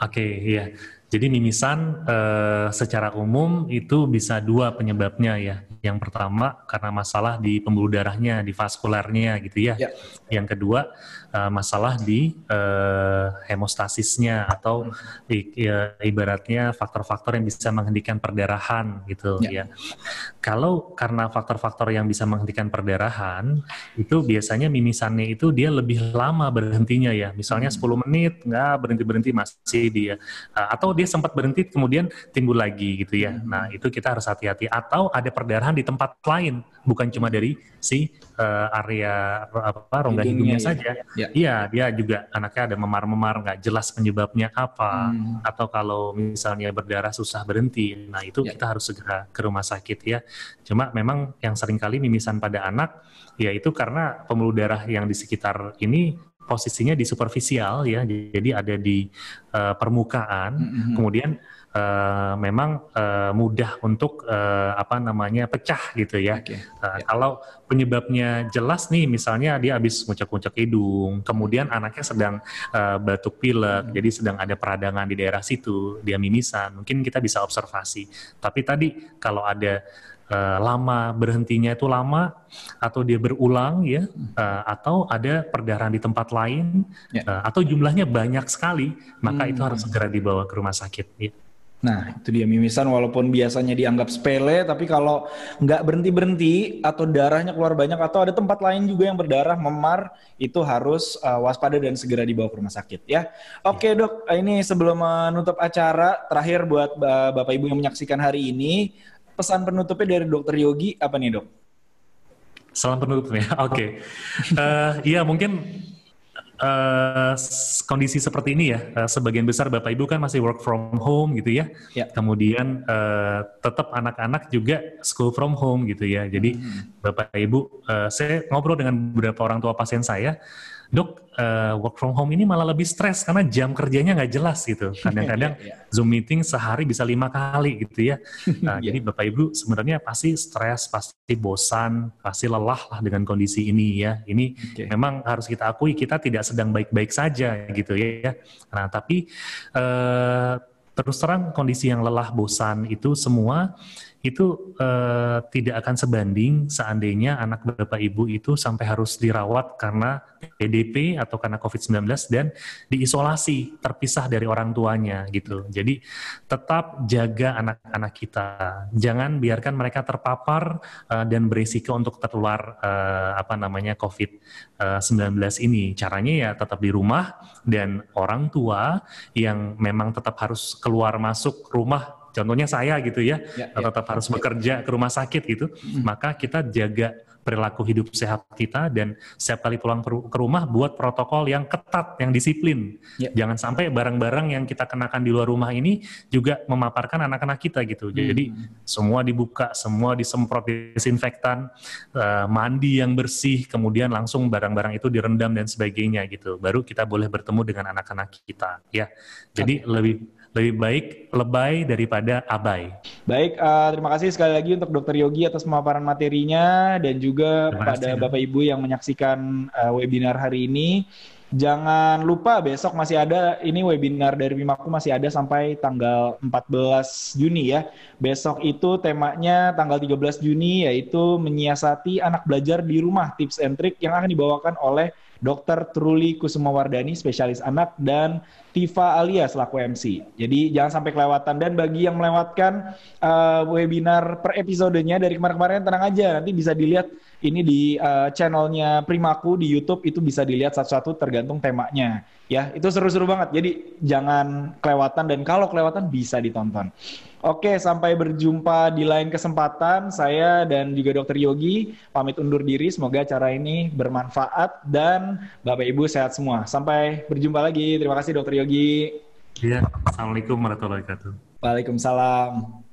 Oke, iya. Jadi mimisan eh, secara umum itu bisa dua penyebabnya ya. Yang pertama karena masalah di pembuluh darahnya, di vaskularnya gitu ya. ya. Yang kedua Eh, masalah di uh, hemostasisnya atau hmm. i, ya, ibaratnya faktor-faktor yang bisa menghentikan perdarahan gitu yeah. ya. Kalau karena faktor-faktor yang bisa menghentikan perdarahan itu biasanya mimisannya itu dia lebih lama berhentinya ya. Misalnya 10 hmm. menit nggak berhenti-berhenti masih dia uh, atau dia sempat berhenti kemudian timbul lagi gitu ya. Hmm. Nah, itu kita harus hati-hati atau ada perdarahan di tempat lain bukan cuma dari si uh, area apa rongga hidungnya, hidungnya ya. saja. Ya. Iya, ya. dia juga anaknya ada memar-memar nggak jelas penyebabnya apa. Hmm. Atau kalau misalnya berdarah susah berhenti, nah itu ya. kita harus segera ke rumah sakit ya. Cuma memang yang sering kali mimisan pada anak yaitu karena pembuluh darah yang di sekitar ini posisinya di superficial ya, jadi ada di uh, permukaan. -hmm. hmm, hmm. Kemudian uh, memang uh, mudah untuk uh, apa namanya pecah gitu ya. Okay. Uh, yeah. Kalau penyebabnya jelas nih, misalnya dia habis ngucek-ngucek hidung, kemudian anaknya sedang uh, batuk pilek, hmm. jadi sedang ada peradangan di daerah situ, dia mimisan, mungkin kita bisa observasi. Tapi tadi kalau ada lama berhentinya itu lama atau dia berulang ya hmm. atau ada perdarahan di tempat lain ya. atau jumlahnya banyak sekali maka hmm. itu harus hmm. segera dibawa ke rumah sakit ya. Nah, itu dia mimisan walaupun biasanya dianggap sepele, tapi kalau nggak berhenti-berhenti atau darahnya keluar banyak atau ada tempat lain juga yang berdarah memar, itu harus uh, waspada dan segera dibawa ke rumah sakit ya. Oke, ya. Dok. Eh, ini sebelum menutup acara, terakhir buat uh, Bapak Ibu yang menyaksikan hari ini, pesan penutupnya dari Dokter Yogi apa nih, Dok? Salam penutupnya. Oke. Okay. uh, iya, mungkin uh, kondisi seperti ini ya, uh, sebagian besar Bapak Ibu kan masih work from home gitu ya. ya. Kemudian uh, tetap anak-anak juga school from home gitu ya. Jadi hmm. Bapak Ibu, uh, saya ngobrol dengan beberapa orang tua pasien saya, dok uh, work from home ini malah lebih stres karena jam kerjanya nggak jelas gitu. Kadang-kadang iya, iya. zoom meeting sehari bisa lima kali gitu ya. Nah, yeah. Jadi bapak ibu sebenarnya pasti stres, pasti bosan, pasti lelah lah dengan kondisi ini ya. Ini okay. memang harus kita akui kita tidak sedang baik-baik saja gitu ya. Nah tapi uh, terus terang kondisi yang lelah, bosan itu semua itu eh, tidak akan sebanding seandainya anak bapak ibu itu sampai harus dirawat karena PDP atau karena COVID-19 dan diisolasi terpisah dari orang tuanya gitu. Jadi tetap jaga anak-anak kita, jangan biarkan mereka terpapar eh, dan berisiko untuk tertular eh, apa namanya COVID-19 eh, ini. Caranya ya tetap di rumah dan orang tua yang memang tetap harus keluar masuk rumah contohnya saya gitu ya, ya, ya. tetap harus bekerja ke rumah sakit gitu, hmm. maka kita jaga perilaku hidup sehat kita dan setiap kali pulang ke rumah buat protokol yang ketat, yang disiplin. Ya. Jangan sampai barang-barang yang kita kenakan di luar rumah ini juga memaparkan anak-anak kita gitu. Hmm. Jadi mm. semua dibuka, semua disemprot disinfektan, eh, mandi yang bersih, kemudian langsung barang-barang itu direndam dan sebagainya gitu. Baru kita boleh bertemu dengan anak-anak kita ya. Jadi okay. lebih lebih baik lebay daripada abai. Baik, uh, terima kasih sekali lagi untuk Dokter Yogi atas pemaparan materinya dan juga pada Bapak Ibu yang menyaksikan uh, webinar hari ini. Jangan lupa besok masih ada ini webinar dari mimaku masih ada sampai tanggal 14 Juni ya. Besok itu temanya tanggal 13 Juni yaitu menyiasati anak belajar di rumah tips and trick yang akan dibawakan oleh Dr. Truli Kusumawardani, spesialis anak, dan Tifa Alias, selaku MC. Jadi jangan sampai kelewatan. Dan bagi yang melewatkan uh, webinar per episodenya dari kemarin-kemarin, tenang aja, nanti bisa dilihat ini di uh, channelnya Primaku di YouTube itu bisa dilihat satu-satu tergantung temanya. Ya, itu seru-seru banget. Jadi jangan kelewatan dan kalau kelewatan bisa ditonton. Oke, sampai berjumpa di lain kesempatan. Saya dan juga Dokter Yogi pamit undur diri. Semoga cara ini bermanfaat dan Bapak Ibu sehat semua. Sampai berjumpa lagi. Terima kasih Dokter Yogi. Ya, Assalamualaikum warahmatullahi wabarakatuh. Waalaikumsalam.